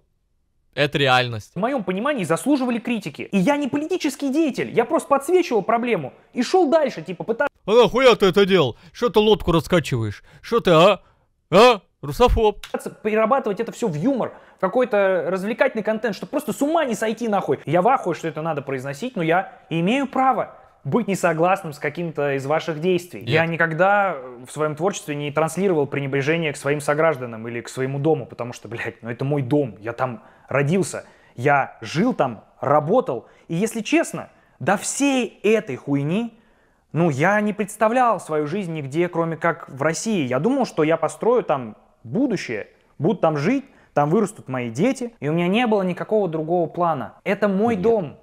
это реальность. В моем понимании заслуживали критики. И я не политический деятель. Я просто подсвечивал проблему и шел дальше, типа пытаться... А нахуя ты это делал? Что ты лодку раскачиваешь? Что ты, а? А? Русофоб. Перерабатывать это все в юмор, в какой-то развлекательный контент, чтобы просто с ума не сойти нахуй. Я в ахуе, что это надо произносить, но я имею право быть несогласным с каким-то из ваших действий. Нет. Я никогда в своем творчестве не транслировал пренебрежение к своим согражданам или к своему дому, потому что, блядь, ну это мой дом, я там родился, я жил там, работал. И если честно, до всей этой хуйни ну, я не представлял свою жизнь нигде, кроме как в России. Я думал, что я построю там будущее, буду там жить, там вырастут мои дети, и у меня не было никакого другого плана. Это мой Нет. дом.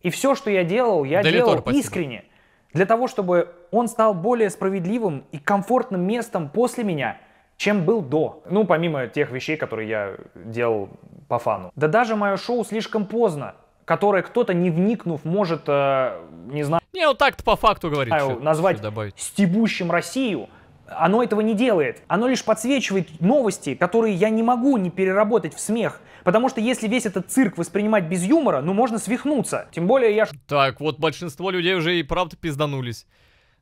И все, что я делал, я Дали делал Тор, искренне. Для того, чтобы он стал более справедливым и комфортным местом после меня, чем был до. Ну, помимо тех вещей, которые я делал по фану. Да даже мое шоу слишком поздно которое кто-то, не вникнув, может, э, не знаю... Не, вот ну так-то по факту говорит. Что, назвать что стебущим Россию, оно этого не делает. Оно лишь подсвечивает новости, которые я не могу не переработать в смех. Потому что если весь этот цирк воспринимать без юмора, ну можно свихнуться. Тем более я... Так, вот большинство людей уже и правда пизданулись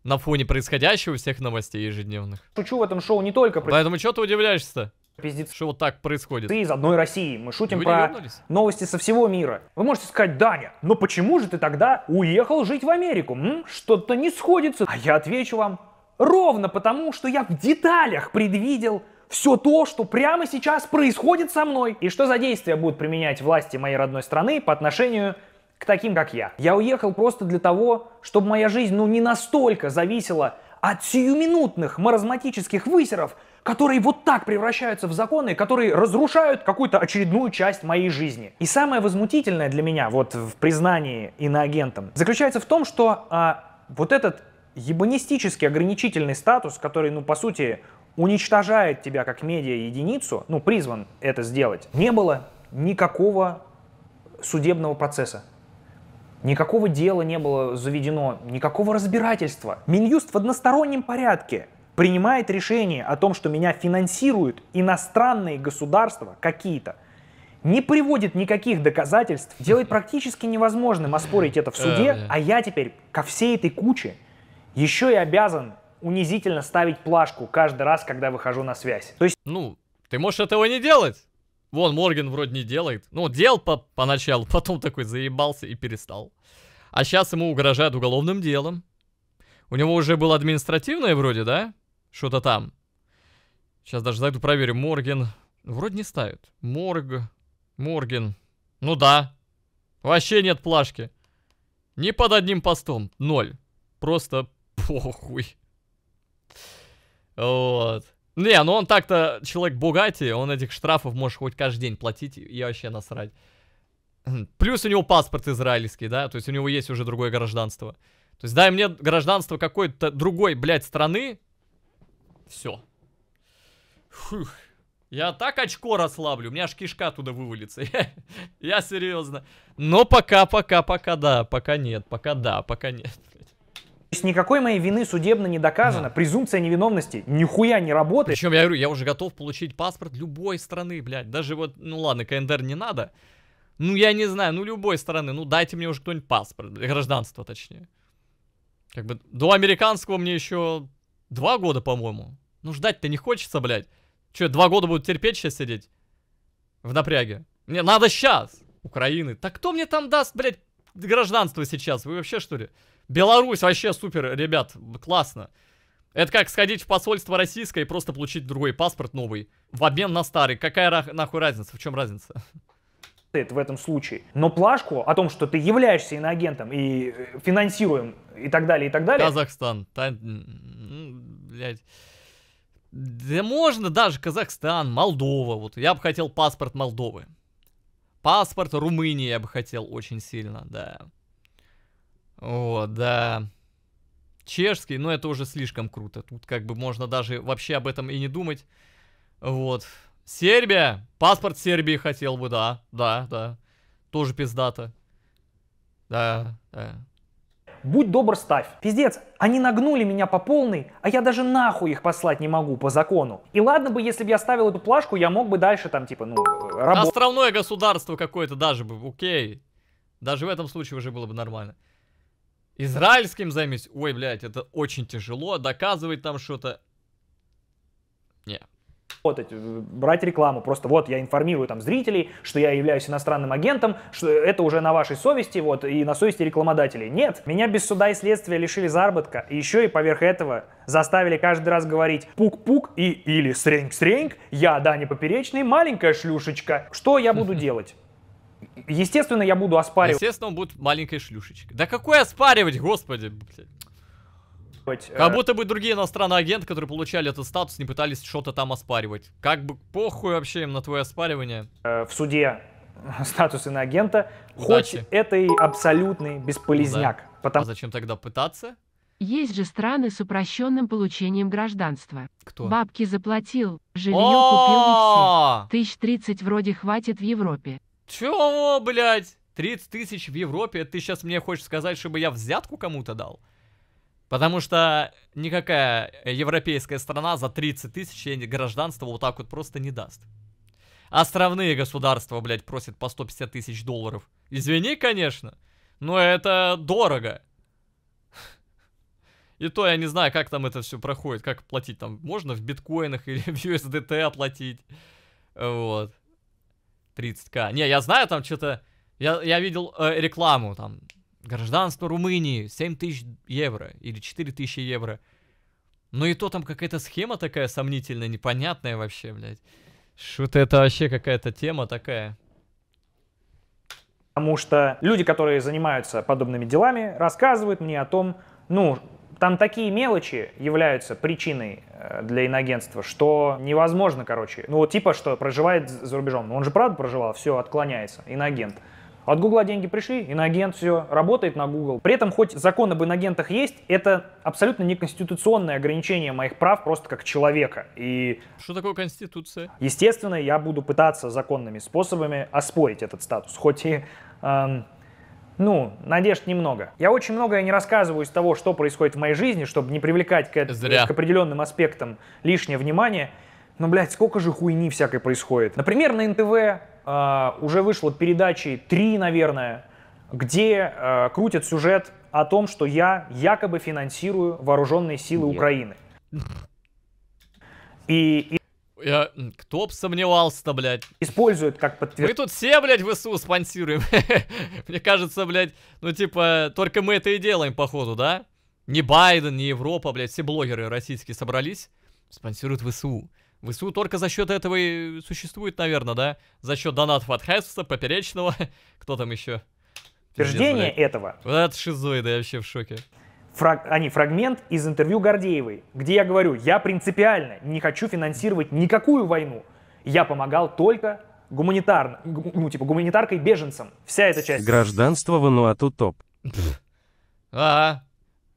на фоне происходящего всех новостей ежедневных. Шучу в этом шоу не только Поэтому что ты удивляешься-то? пиздец. Что вот так происходит? Ты из одной России. Мы шутим про новости со всего мира. Вы можете сказать, Даня, но почему же ты тогда уехал жить в Америку? Что-то не сходится. А я отвечу вам, ровно потому, что я в деталях предвидел все то, что прямо сейчас происходит со мной. И что за действия будут применять власти моей родной страны по отношению к таким, как я. Я уехал просто для того, чтобы моя жизнь, ну, не настолько зависела от сиюминутных маразматических высеров, которые вот так превращаются в законы, которые разрушают какую-то очередную часть моей жизни. И самое возмутительное для меня вот в признании иноагентом заключается в том, что а, вот этот ебанистический ограничительный статус, который, ну, по сути, уничтожает тебя как медиа-единицу, ну, призван это сделать, не было никакого судебного процесса. Никакого дела не было заведено, никакого разбирательства. Минюст в одностороннем порядке принимает решение о том, что меня финансируют иностранные государства какие-то, не приводит никаких доказательств, делает практически невозможным оспорить это в суде, а я теперь ко всей этой куче еще и обязан унизительно ставить плашку каждый раз, когда выхожу на связь. То есть... Ну, ты можешь этого не делать. Вон, Морген вроде не делает. Ну, делал по поначалу, потом такой заебался и перестал. А сейчас ему угрожают уголовным делом. У него уже было административное вроде, да? Что-то там. Сейчас даже зайду проверю. Морген. Вроде не ставит. Морг. Морген. Ну да. Вообще нет плашки. Ни под одним постом. Ноль. Просто похуй. Вот. Не, ну он так-то человек богатый, он этих штрафов может хоть каждый день платить и вообще насрать. Плюс у него паспорт израильский, да, то есть у него есть уже другое гражданство. То есть дай мне гражданство какой-то другой, блядь, страны, все. Фух. Я так очко расслаблю, у меня аж кишка туда вывалится. я серьезно. Но пока, пока, пока да, пока нет, пока да, пока нет. То есть никакой моей вины судебно не доказано, да. презумпция невиновности нихуя не работает. Причем я говорю, я уже готов получить паспорт любой страны, блядь. Даже вот, ну ладно, КНДР не надо. Ну я не знаю, ну любой страны, ну дайте мне уже кто-нибудь паспорт, гражданство точнее. Как бы до американского мне еще два года, по-моему. Ну ждать-то не хочется, блядь. Че, два года будут терпеть сейчас сидеть? В напряге. Мне надо сейчас! Украины. Так кто мне там даст, блядь, гражданство сейчас? Вы вообще что ли? Беларусь вообще супер, ребят, классно. Это как сходить в посольство российское и просто получить другой паспорт новый в обмен на старый. Какая нахуй разница? В чем разница? Это в этом случае. Но плашку о том, что ты являешься иноагентом и э, финансируем и так далее, и так далее. Казахстан. Та... Блядь. Да можно даже Казахстан, Молдова. Вот я бы хотел паспорт Молдовы. Паспорт Румынии я бы хотел очень сильно, да. О, да. Чешский, но ну, это уже слишком круто. Тут как бы можно даже вообще об этом и не думать. Вот. Сербия! Паспорт Сербии хотел бы, да. Да, да. Тоже пиздата. Да, да. Будь добр, ставь. Пиздец, они нагнули меня по полной, а я даже нахуй их послать не могу по закону. И ладно бы, если бы я ставил эту плашку, я мог бы дальше там, типа, ну, э, работать. Островное государство какое-то даже бы, окей. Даже в этом случае уже было бы нормально. Израильским займись. Ой, блядь, это очень тяжело. Доказывать там что-то. Не. Вот эти брать рекламу. Просто вот я информирую там зрителей, что я являюсь иностранным агентом, что это уже на вашей совести, вот, и на совести рекламодателей. Нет, меня без суда и следствия лишили заработка, и еще и поверх этого заставили каждый раз говорить пук-пук и или сренг-сренг, я, да, не Поперечный, маленькая шлюшечка. Что я буду делать? Естественно, я буду оспаривать. Естественно, он будет маленькой шлюшечкой. Да какой оспаривать, господи, блядь. Как э, будто бы другие иностранные агенты, которые получали этот статус, не пытались что-то там оспаривать. Как бы похуй вообще им на твое оспаривание. Э, в суде статус иноагента, Удачи. хоть это и абсолютный бесполезняк. Ну, да. потому... А зачем тогда пытаться? Есть же страны с упрощенным получением гражданства. Кто? Бабки заплатил, жилье купил и все. Тысяч тридцать вроде хватит в Европе. Чего, блядь? 30 тысяч в Европе, ты сейчас мне хочешь сказать, чтобы я взятку кому-то дал? Потому что никакая европейская страна за 30 тысяч гражданства вот так вот просто не даст. Островные государства, блядь, просят по 150 тысяч долларов. Извини, конечно, но это дорого. И то я не знаю, как там это все проходит, как платить там. Можно в биткоинах или в USDT оплатить. Вот. 30к. Не, я знаю, там что-то... Я, я видел э, рекламу, там, гражданство Румынии, 7 тысяч евро или 4 тысячи евро. Ну и то там какая-то схема такая сомнительная, непонятная вообще, блядь. Что-то это вообще какая-то тема такая. Потому что люди, которые занимаются подобными делами, рассказывают мне о том, ну, там такие мелочи являются причиной э, для иногенства, что невозможно, короче. Ну, вот типа, что проживает за рубежом. Ну, он же правда проживал, все, отклоняется, иногент. От Гугла деньги пришли, иногент все, работает на Google. При этом, хоть закон об иногентах есть, это абсолютно неконституционное ограничение моих прав просто как человека. И... Что такое конституция? Естественно, я буду пытаться законными способами оспорить этот статус, хоть и эм, ну, надежд немного. Я очень многое не рассказываю из того, что происходит в моей жизни, чтобы не привлекать к, Зря. к определенным аспектам лишнее внимание. Но, блядь, сколько же хуйни всякой происходит. Например, на НТВ э, а, уже вышло передачи три, наверное, где э, крутят сюжет о том, что я якобы финансирую вооруженные силы Нет. Украины. И, и я... Кто б сомневался-то, блядь? Используют как подтверждение. Мы тут все, блядь, в ИСУ спонсируем. Мне кажется, блядь, ну типа, только мы это и делаем, походу, да? Не Байден, не Европа, блядь, все блогеры российские собрались, спонсируют ВСУ. ВСУ только за счет этого и существует, наверное, да? За счет донатов от Хайсуса, Поперечного, кто там еще? Подтверждение этого. Вот это шизоиды, я вообще в шоке фраг, а не фрагмент из интервью Гордеевой, где я говорю, я принципиально не хочу финансировать никакую войну. Я помогал только гуманитарно, ну, типа, гуманитаркой беженцам. Вся эта часть. Гражданство Вануату топ. А,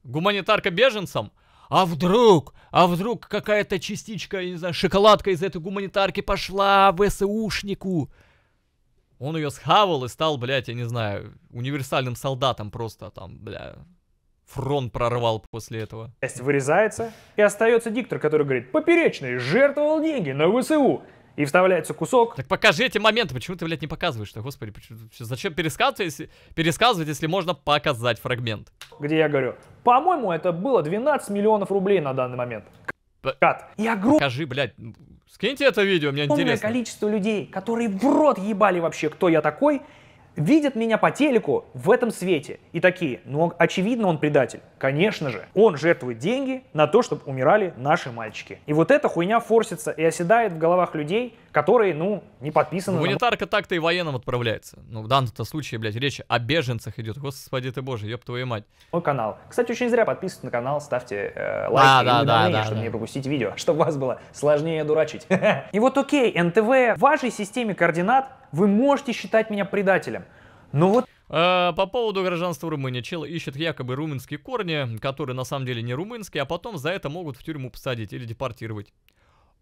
гуманитарка беженцам? А вдруг, а вдруг какая-то частичка, не знаю, шоколадка из этой гуманитарки пошла в СУшнику? Он ее схавал и стал, блядь, я не знаю, универсальным солдатом просто там, бля, фронт прорвал после этого. Часть вырезается, и остается диктор, который говорит, поперечный жертвовал деньги на ВСУ. И вставляется кусок. Так покажи эти моменты, почему ты, блядь, не показываешь-то, господи, почему, зачем пересказывать если, пересказывать, если можно показать фрагмент? Где я говорю, по-моему, это было 12 миллионов рублей на данный момент. Кат. И огромное... Покажи, блядь, скиньте это видео, мне интересно. количество людей, которые в рот ебали вообще, кто я такой, видят меня по телеку в этом свете. И такие, ну, а, очевидно, он предатель. Конечно же. Он жертвует деньги на то, чтобы умирали наши мальчики. И вот эта хуйня форсится и оседает в головах людей, которые, ну, не подписаны. Гуманитарка так-то и военным отправляется. Ну, в данном-то случае, блядь, речь о беженцах идет. Господи ты боже, ёб твою мать. Мой канал. Кстати, очень зря подписывайтесь на канал, ставьте э, лайки да, и да, да, да, чтобы да. не пропустить видео, чтобы вас было сложнее дурачить. И вот окей, НТВ в вашей системе координат вы можете считать меня предателем. Но вот э, по поводу гражданства Румынии. Чел ищет якобы румынские корни, которые на самом деле не румынские, а потом за это могут в тюрьму посадить или депортировать.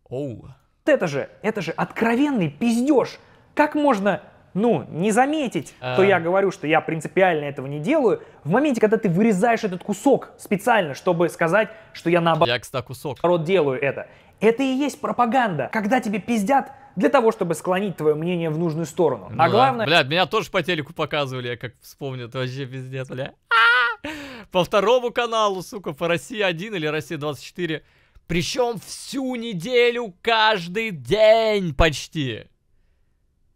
Оу. Это же, это же откровенный пиздеж. Как можно, ну, не заметить, а... то я говорю, что я принципиально этого не делаю, в моменте, когда ты вырезаешь этот кусок специально, чтобы сказать, что я наоборот... Я, кстати, кусок. ...делаю это. Это и есть пропаганда. Когда тебе пиздят, для того, чтобы склонить твое мнение в нужную сторону. А ну а да. главное... Бля, меня тоже по телеку показывали, я как вспомню, это вообще пиздец, бля. А! По второму каналу, сука, по России 1 или Россия 24. Причем всю неделю, каждый день почти.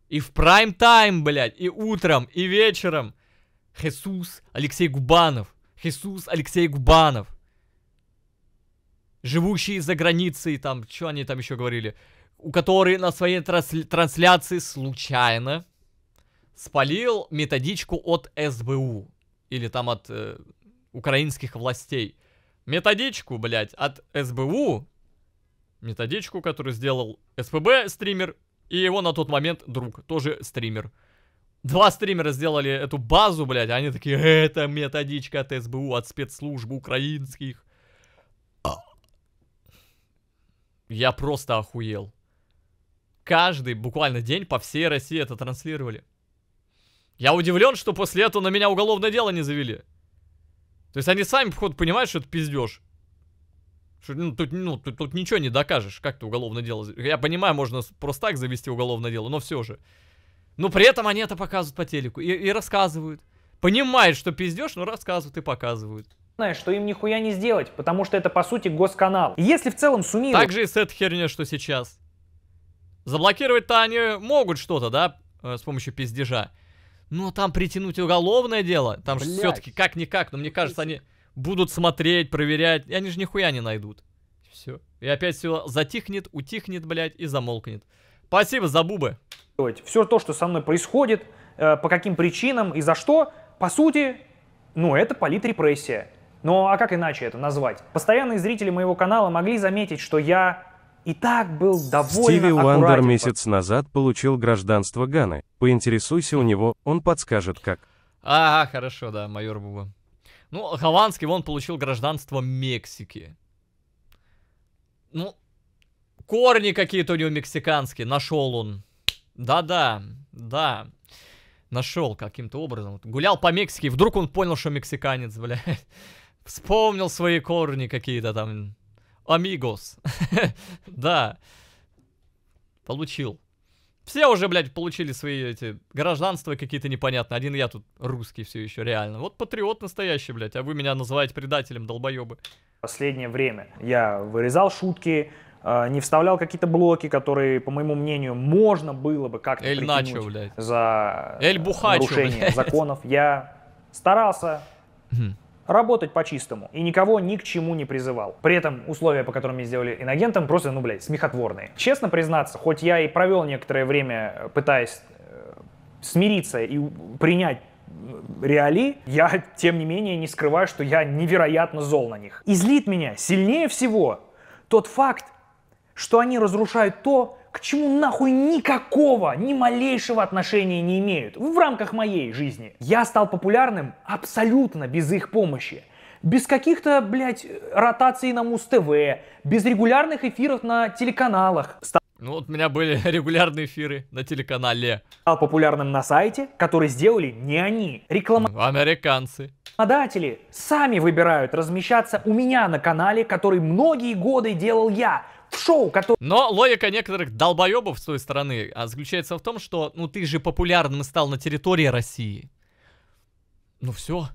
И в прайм-тайм, блядь, и утром, и вечером. Хесус Алексей Губанов. Хесус Алексей Губанов живущие за границей, там, что они там еще говорили, у который на своей трансли трансляции случайно спалил методичку от СБУ. Или там от э, украинских властей. Методичку, блядь, от СБУ. Методичку, которую сделал СПБ стример и его на тот момент друг, тоже стример. Два стримера сделали эту базу, блядь, они такие, это методичка от СБУ, от спецслужб украинских. Я просто охуел. Каждый буквально день по всей России это транслировали. Я удивлен, что после этого на меня уголовное дело не завели. То есть они сами, походу, понимают, что это пиздеж. Что, ну, тут, ну, тут, тут ничего не докажешь, как ты уголовное дело... Я понимаю, можно просто так завести уголовное дело, но все же. Но при этом они это показывают по телеку и, и рассказывают. Понимают, что пиздешь, но рассказывают и показывают Знаешь, что им нихуя не сделать, потому что это по сути госканал. если в целом суммировать... Так же и с этой херней, что сейчас. Заблокировать-то они могут что-то, да, э, с помощью пиздежа. Но там притянуть уголовное дело, там же все-таки как-никак, но мне ну, кажется, они будут смотреть, проверять, и они же нихуя не найдут. Все. И опять все затихнет, утихнет, блядь, и замолкнет. Спасибо за бубы. Все то, что со мной происходит, э, по каким причинам и за что, по сути, ну, это политрепрессия. Ну а как иначе это назвать? Постоянные зрители моего канала могли заметить, что я и так был довольно Стиви Уандер месяц назад получил гражданство Ганы. Поинтересуйся у него, он подскажет как. А, хорошо, да, майор Буба. Ну, голландский, он получил гражданство Мексики. Ну, корни какие-то у него мексиканские, нашел он. Да-да, да. Нашел каким-то образом. Гулял по Мексике, вдруг он понял, что мексиканец, блядь. Вспомнил свои корни какие-то там. Амигос. Да. Получил. Все уже, блядь, получили свои эти гражданства какие-то непонятные. Один я тут русский все еще, реально. Вот патриот настоящий, блядь, а вы меня называете предателем, долбоебы. Последнее время я вырезал шутки, э, не вставлял какие-то блоки, которые, по моему мнению, можно было бы как-то Эль Начо, блядь. за Эль Бухачо, нарушение блядь. законов. Я старался работать по-чистому и никого ни к чему не призывал. При этом условия, по которым меня сделали инагентом, просто, ну, блядь, смехотворные. Честно признаться, хоть я и провел некоторое время, э, пытаясь э, смириться и принять э, реали, я, тем не менее, не скрываю, что я невероятно зол на них. Излит меня сильнее всего тот факт, что они разрушают то, к чему нахуй никакого, ни малейшего отношения не имеют в рамках моей жизни. Я стал популярным абсолютно без их помощи. Без каких-то, блядь, ротаций на Муз-ТВ, без регулярных эфиров на телеканалах. Ну вот у меня были регулярные эфиры на телеканале. Стал популярным на сайте, который сделали не они. Реклама... Американцы. Рекламодатели сами выбирают размещаться у меня на канале, который многие годы делал я, в шоу, которое... Но логика некоторых долбоебов с той стороны а заключается в том, что, ну, ты же популярным стал на территории России. Ну, все.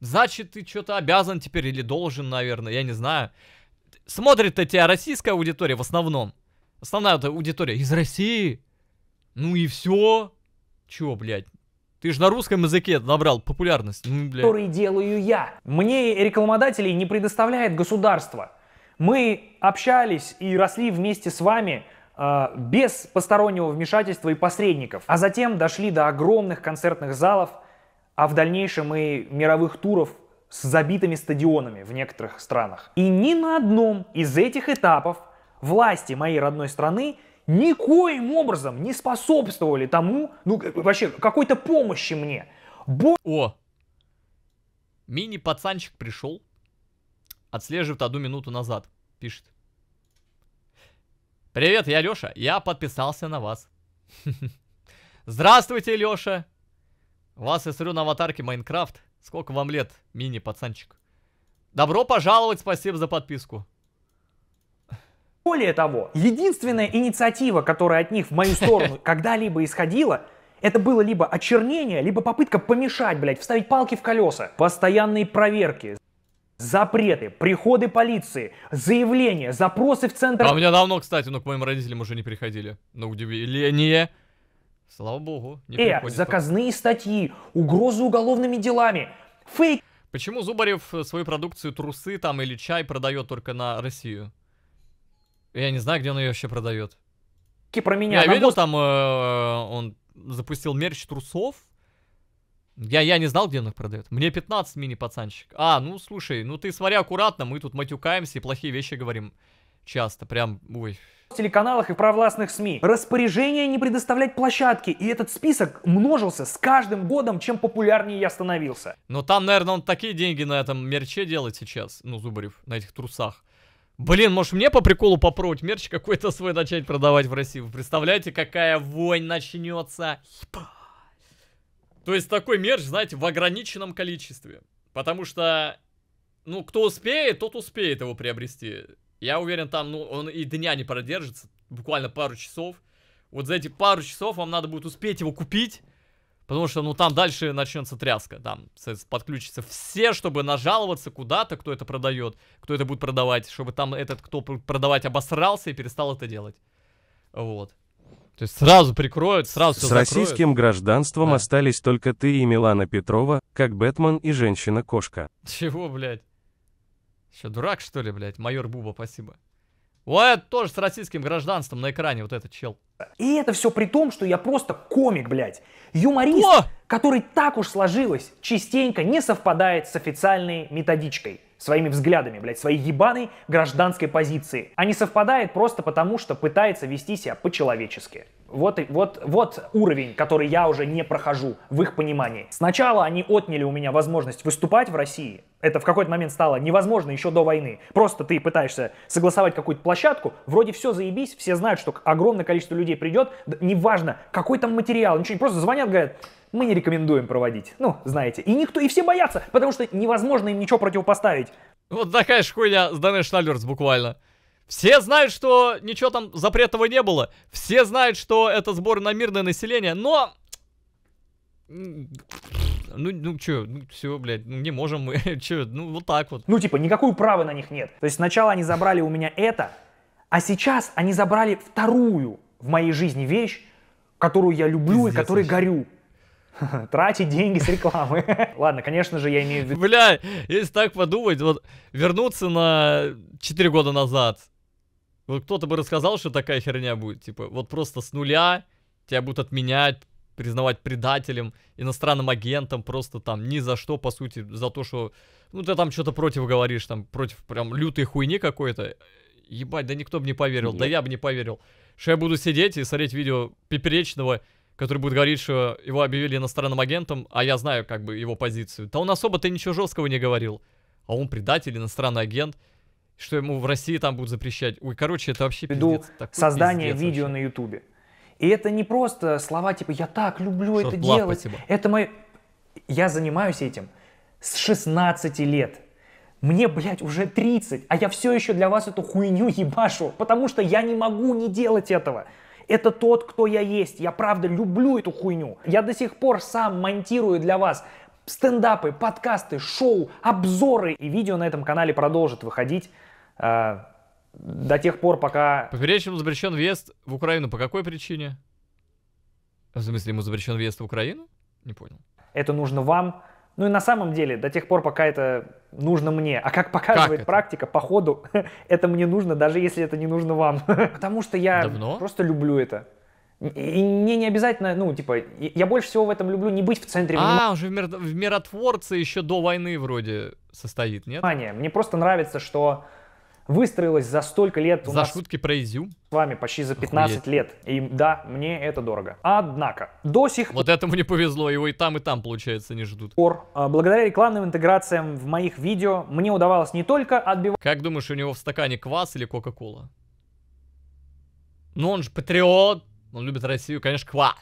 Значит, ты что-то обязан теперь или должен, наверное, я не знаю. Смотрит-то тебя российская аудитория в основном. Основная аудитория из России. Ну и все. Чего, блядь? Ты же на русском языке набрал популярность. Ну, блядь. Который делаю я. Мне рекламодателей не предоставляет государство. Мы общались и росли вместе с вами э, без постороннего вмешательства и посредников, а затем дошли до огромных концертных залов, а в дальнейшем и мировых туров с забитыми стадионами в некоторых странах. И ни на одном из этих этапов власти моей родной страны никоим образом не способствовали тому, ну вообще какой-то помощи мне. Бо... О, мини-пацанчик пришел, отслеживает одну минуту назад пишет. Привет, я Лёша, Я подписался на вас. Здравствуйте, Лёша. Вас я смотрю на аватарке Майнкрафт. Сколько вам лет, мини-пацанчик? Добро пожаловать, спасибо за подписку. Более того, единственная инициатива, которая от них в мою сторону когда-либо исходила, это было либо очернение, либо попытка помешать, блядь, вставить палки в колеса. Постоянные проверки запреты, приходы полиции, заявления, запросы в центр... А у меня давно, кстати, но ну, к моим родителям уже не приходили. На удивление. Слава богу, не э, приходит. заказные так. статьи, угрозы уголовными делами, фейк... Почему Зубарев э, свою продукцию трусы там или чай продает только на Россию? Я не знаю, где он ее вообще продает. Про меня. Я видел, гост... там э, он запустил мерч трусов, я, я не знал, где он их продает. Мне 15 мини-пацанчик. А, ну слушай, ну ты смотри аккуратно, мы тут матюкаемся и плохие вещи говорим часто, прям, ой. В телеканалах и провластных СМИ. Распоряжение не предоставлять площадки, и этот список множился с каждым годом, чем популярнее я становился. Но там, наверное, он такие деньги на этом мерче делает сейчас, ну, Зубарев, на этих трусах. Блин, может мне по приколу попробовать мерч какой-то свой начать продавать в России? Вы представляете, какая вонь начнется? Ебать. То есть такой мерч, знаете, в ограниченном количестве. Потому что, ну, кто успеет, тот успеет его приобрести. Я уверен, там, ну, он и дня не продержится, буквально пару часов. Вот за эти пару часов вам надо будет успеть его купить, потому что, ну, там дальше начнется тряска. Там подключится все, чтобы нажаловаться куда-то, кто это продает, кто это будет продавать, чтобы там этот, кто продавать, обосрался и перестал это делать. Вот. То есть сразу прикроют, сразу С российским закроют. гражданством да. остались только ты и Милана Петрова, как Бэтмен и Женщина-кошка. Чего, блядь? Что, дурак, что ли, блядь? Майор Буба, спасибо. Ой, это тоже с российским гражданством на экране, вот этот чел. И это все при том, что я просто комик, блядь. Юморист, О! который так уж сложилось, частенько не совпадает с официальной методичкой своими взглядами, блядь, своей ебаной гражданской позиции, а не совпадает просто потому, что пытается вести себя по-человечески. Вот, вот, вот уровень, который я уже не прохожу в их понимании. Сначала они отняли у меня возможность выступать в России. Это в какой-то момент стало невозможно еще до войны. Просто ты пытаешься согласовать какую-то площадку, вроде все заебись, все знают, что огромное количество людей придет, неважно, какой там материал, ничего просто звонят, говорят, мы не рекомендуем проводить. Ну, знаете. И никто, и все боятся, потому что невозможно им ничего противопоставить. Вот такая же хуйня с Donation Alerts буквально. Все знают, что ничего там запретного не было. Все знают, что это сбор на мирное население, но... Ну, ну чё, ну все, блядь, ну, не можем мы, чё, ну вот так вот. Ну типа, никакой права на них нет. То есть сначала они забрали у меня это, а сейчас они забрали вторую в моей жизни вещь, которую я люблю Пиздец, и которой вообще. горю. Тратить деньги с рекламы. Ладно, конечно же, я имею в виду... Бля, если так подумать, вот вернуться на 4 года назад, вот кто-то бы рассказал, что такая херня будет. Типа, вот просто с нуля тебя будут отменять, признавать предателем, иностранным агентом, просто там ни за что, по сути, за то, что... Ну, ты там что-то против говоришь, там, против прям лютой хуйни какой-то. Ебать, да никто бы не поверил, Нет. да я бы не поверил. Что я буду сидеть и смотреть видео Пеперечного который будет говорить, что его объявили иностранным агентом, а я знаю как бы его позицию. Да он особо-то ничего жесткого не говорил. А он предатель, иностранный агент, что ему в России там будут запрещать. Ой, короче, это вообще Веду пиздец. создание пиздец видео вообще. на Ютубе. И это не просто слова типа «я так люблю Шорт это лав, делать». Спасибо. Это мое... Я занимаюсь этим с 16 лет. Мне, блядь, уже 30, а я все еще для вас эту хуйню ебашу, потому что я не могу не делать этого. Это тот, кто я есть. Я правда люблю эту хуйню. Я до сих пор сам монтирую для вас стендапы, подкасты, шоу, обзоры. И видео на этом канале продолжит выходить э, до тех пор, пока... Поперечным запрещен въезд в Украину по какой причине? В смысле, ему запрещен въезд в Украину? Не понял. Это нужно вам. Ну и на самом деле, до тех пор, пока это нужно мне. А как показывает как практика, по ходу, это мне нужно, даже если это не нужно вам. Потому что я Давно? просто люблю это. И мне не обязательно, ну, типа, я больше всего в этом люблю не быть в центре а, внимания. А, уже в, мир, в миротворце еще до войны вроде состоит, нет? Внимание. Мне просто нравится, что выстроилась за столько лет. За шутки про изюм? С вами почти за 15 Охуеть. лет. И да, мне это дорого. Однако, до сих пор... Вот этому не повезло, его и там, и там, получается, не ждут. Пор, а, благодаря рекламным интеграциям в моих видео, мне удавалось не только отбивать... Как думаешь, у него в стакане квас или Кока-Кола? Ну, он же патриот, он любит Россию, конечно, квас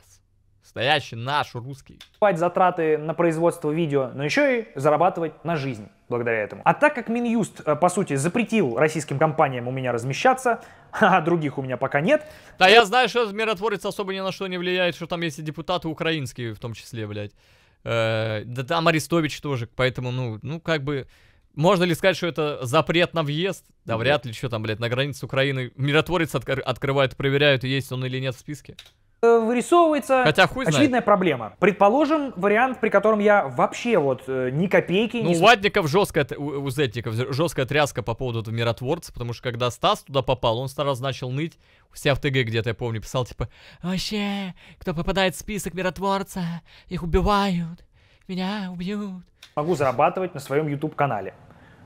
настоящий наш русский. Затраты на производство видео, но еще и зарабатывать на жизнь благодаря этому. А так как Минюст, э, по сути, запретил российским компаниям у меня размещаться, а других у меня пока нет. Да я знаю, что миротворец особо ни на что не влияет, что там есть и депутаты украинские в том числе, блядь. Э, да там Арестович тоже, поэтому, ну, ну, как бы... Можно ли сказать, что это запрет на въезд? Да вряд ли, что там, блядь, на границе Украины миротворец откр открывают, проверяют, есть он или нет в списке вырисовывается Хотя хуй очевидная знает. проблема. Предположим, вариант, при котором я вообще вот э, ни копейки... Ну, не... у Ладников жесткая, у, у Зетников жесткая тряска по поводу этого миротворца, потому что когда Стас туда попал, он сразу начал ныть. У себя в ТГ где-то, я помню, писал, типа, «Вообще, кто попадает в список миротворца, их убивают, меня убьют». Могу зарабатывать на своем YouTube-канале.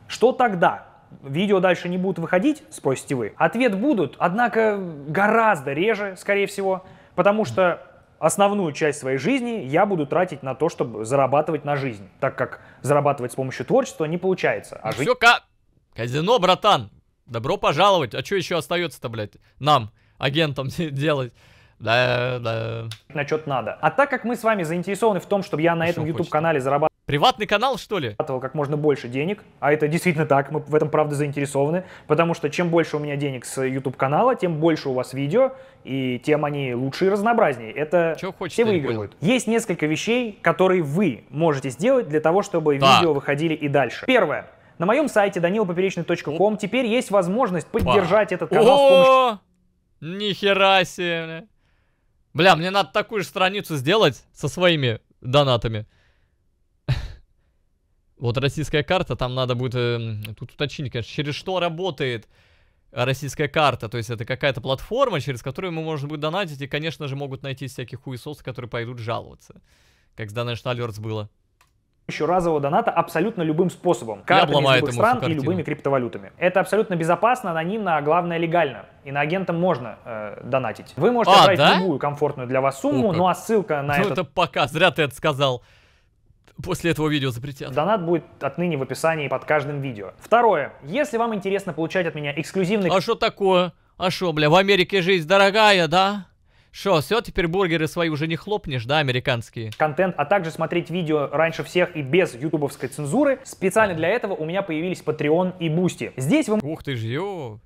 Что тогда? Видео дальше не будут выходить, спросите вы. Ответ будут, однако гораздо реже, скорее всего. Потому что основную часть своей жизни я буду тратить на то, чтобы зарабатывать на жизнь. Так как зарабатывать с помощью творчества не получается. А жить... Все как? Казино, братан. Добро пожаловать. А что еще остается-то, блядь, нам, агентам, делать? Да, да. На что-то надо. А так как мы с вами заинтересованы в том, чтобы я на Еще этом YouTube-канале зарабатывал Приватный канал, что ли? Как можно больше денег, а это действительно так, мы в этом правда заинтересованы, потому что чем больше у меня денег с YouTube канала, тем больше у вас видео, и тем они лучше и разнообразнее. Это Чего все выигрывают. Есть несколько вещей, которые вы можете сделать для того, чтобы так. видео выходили и дальше. Первое. На моем сайте danilpoперечный.com теперь есть возможность поддержать Ба. этот канал О! с помощью... Нихера себе, Бля, мне надо такую же страницу сделать со своими донатами. Вот российская карта, там надо будет... Э, тут уточнить, конечно, через что работает российская карта. То есть это какая-то платформа, через которую мы можем будет донатить. И, конечно же, могут найти всяких хуесос, которые пойдут жаловаться. Как с Donation Alerts было Еще разового доната абсолютно любым способом. Картами из любых стран и любыми криптовалютами. Это абсолютно безопасно, анонимно, а главное легально. И на Иноагентам можно э, донатить. Вы можете а, отправить да? любую комфортную для вас сумму, О, ну а ссылка на ну, этот... это пока, зря ты это сказал. После этого видео запретят. Донат будет отныне в описании под каждым видео. Второе. Если вам интересно получать от меня эксклюзивный... А что такое? А что, бля, в Америке жизнь дорогая, да? Что, все, теперь бургеры свои уже не хлопнешь, да, американские? Контент, а также смотреть видео раньше всех и без ютубовской цензуры. Специально для этого у меня появились Patreon и Бусти. Здесь вы... Ух ты ж, ё.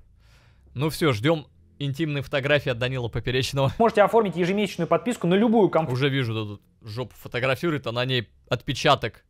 Ну все, ждем интимные фотографии от Данила Поперечного. Можете оформить ежемесячную подписку на любую компанию. Уже вижу, тут жопу фотографирует, а на ней отпечаток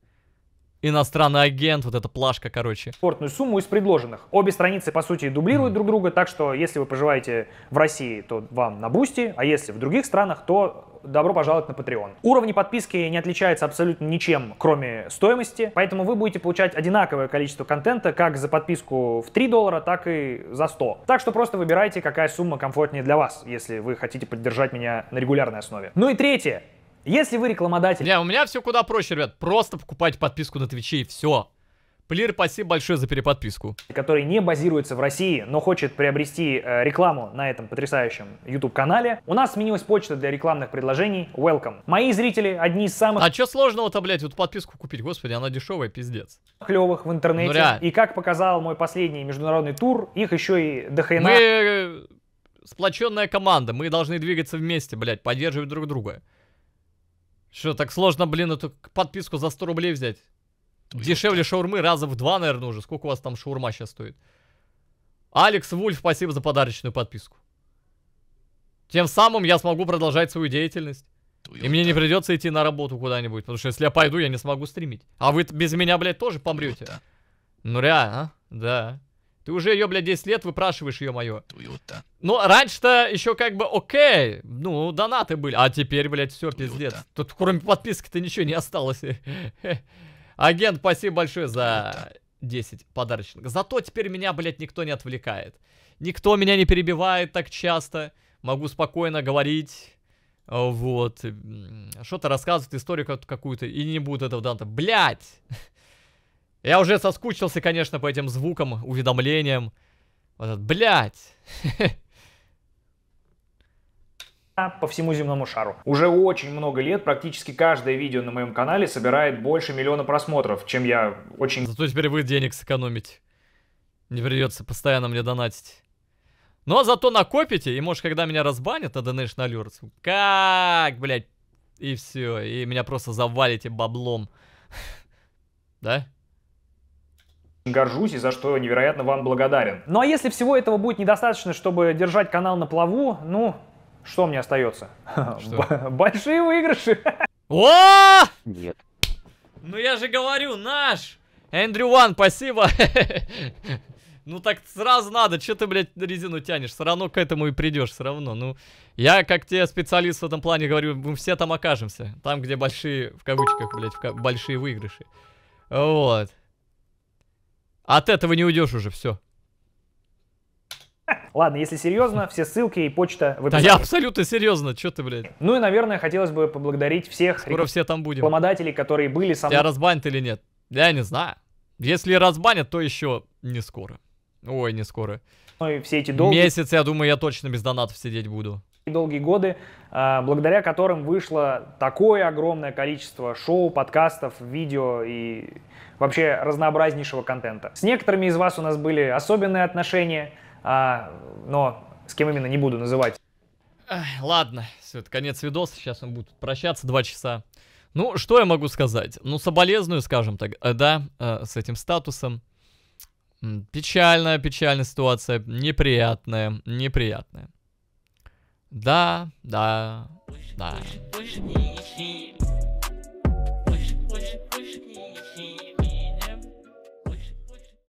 Иностранный агент, вот эта плашка, короче. Спортную сумму из предложенных. Обе страницы, по сути, дублируют mm. друг друга, так что если вы проживаете в России, то вам на Бусти, а если в других странах, то добро пожаловать на Patreon. Уровни подписки не отличаются абсолютно ничем, кроме стоимости, поэтому вы будете получать одинаковое количество контента как за подписку в 3 доллара, так и за 100. Так что просто выбирайте, какая сумма комфортнее для вас, если вы хотите поддержать меня на регулярной основе. Ну и третье, если вы рекламодатель... Не, у меня все куда проще, ребят. Просто покупать подписку на Твиче и все. Плир, спасибо большое за переподписку. Который не базируется в России, но хочет приобрести э, рекламу на этом потрясающем YouTube-канале. У нас сменилась почта для рекламных предложений. Welcome. Мои зрители одни из самых... А что сложного-то, блядь, вот подписку купить? Господи, она дешевая, пиздец. Клевых в интернете. Ну, и как показал мой последний международный тур, их еще и дохрена... Мы э, сплоченная команда, мы должны двигаться вместе, блядь, поддерживать друг друга. Что, так сложно, блин, эту подписку за 100 рублей взять? Твою Дешевле шаурмы раза в два, наверное, уже. Сколько у вас там шаурма сейчас стоит? Алекс Вульф, спасибо за подарочную подписку. Тем самым я смогу продолжать свою деятельность. Твою и мне не придется идти на работу куда-нибудь. Потому что если я пойду, я не смогу стримить. А вы без меня, блядь, тоже помрете. Ну реально, а? Да. Ты уже ее, блядь, 10 лет выпрашиваешь, ее мое. Туюта. Ну, раньше-то еще как бы окей, ну, донаты были. А теперь, блядь, все, пиздец. Тут кроме подписки-то ничего не осталось. Агент, спасибо большое за 10 подарочных. Зато теперь меня, блядь, никто не отвлекает. Никто меня не перебивает так часто. Могу спокойно говорить. Вот. Что-то рассказывает историю какую-то. И не будет этого Данта. Блядь! Я уже соскучился, конечно, по этим звукам, уведомлениям. Вот этот, блядь! по всему земному шару. Уже очень много лет практически каждое видео на моем канале собирает больше миллиона просмотров, чем я очень... Зато теперь вы денег сэкономите. Не придется постоянно мне донатить. Но зато накопите, и может, когда меня разбанят на Donation Alerts, как, блядь, и все, и меня просто завалите баблом. Да? горжусь и за что невероятно вам благодарен. Ну а если всего этого будет недостаточно, чтобы держать канал на плаву, ну, что мне остается? Что? Большие выигрыши. О! Нет. Ну я же говорю, наш! Эндрю Ван, спасибо! Ну так сразу надо, что ты, блядь, резину тянешь? Все равно к этому и придешь, все равно. Ну, я, как тебе специалист в этом плане, говорю, мы все там окажемся. Там, где большие, в кавычках, блядь, в большие выигрыши. Вот. От этого не уйдешь уже, все. Ладно, если серьезно, все ссылки и почта в описании. Да я абсолютно серьезно, что ты, блядь. Ну и, наверное, хотелось бы поблагодарить всех Скоро все там будем. Помодателей, которые были со мной. Тебя разбанят или нет? Я не знаю. Если разбанят, то еще не скоро. Ой, не скоро. Ну и все эти долгие... Месяц, я думаю, я точно без донатов сидеть буду. Долгие годы, а, благодаря которым вышло такое огромное количество шоу, подкастов, видео и вообще разнообразнейшего контента. С некоторыми из вас у нас были особенные отношения, а, но с кем именно не буду называть. Эх, ладно, все, это конец видоса, сейчас он будет прощаться два часа. Ну, что я могу сказать? Ну, соболезную, скажем так, э, да, э, с этим статусом. Печальная, печальная ситуация, неприятная, неприятная. Да, да, да.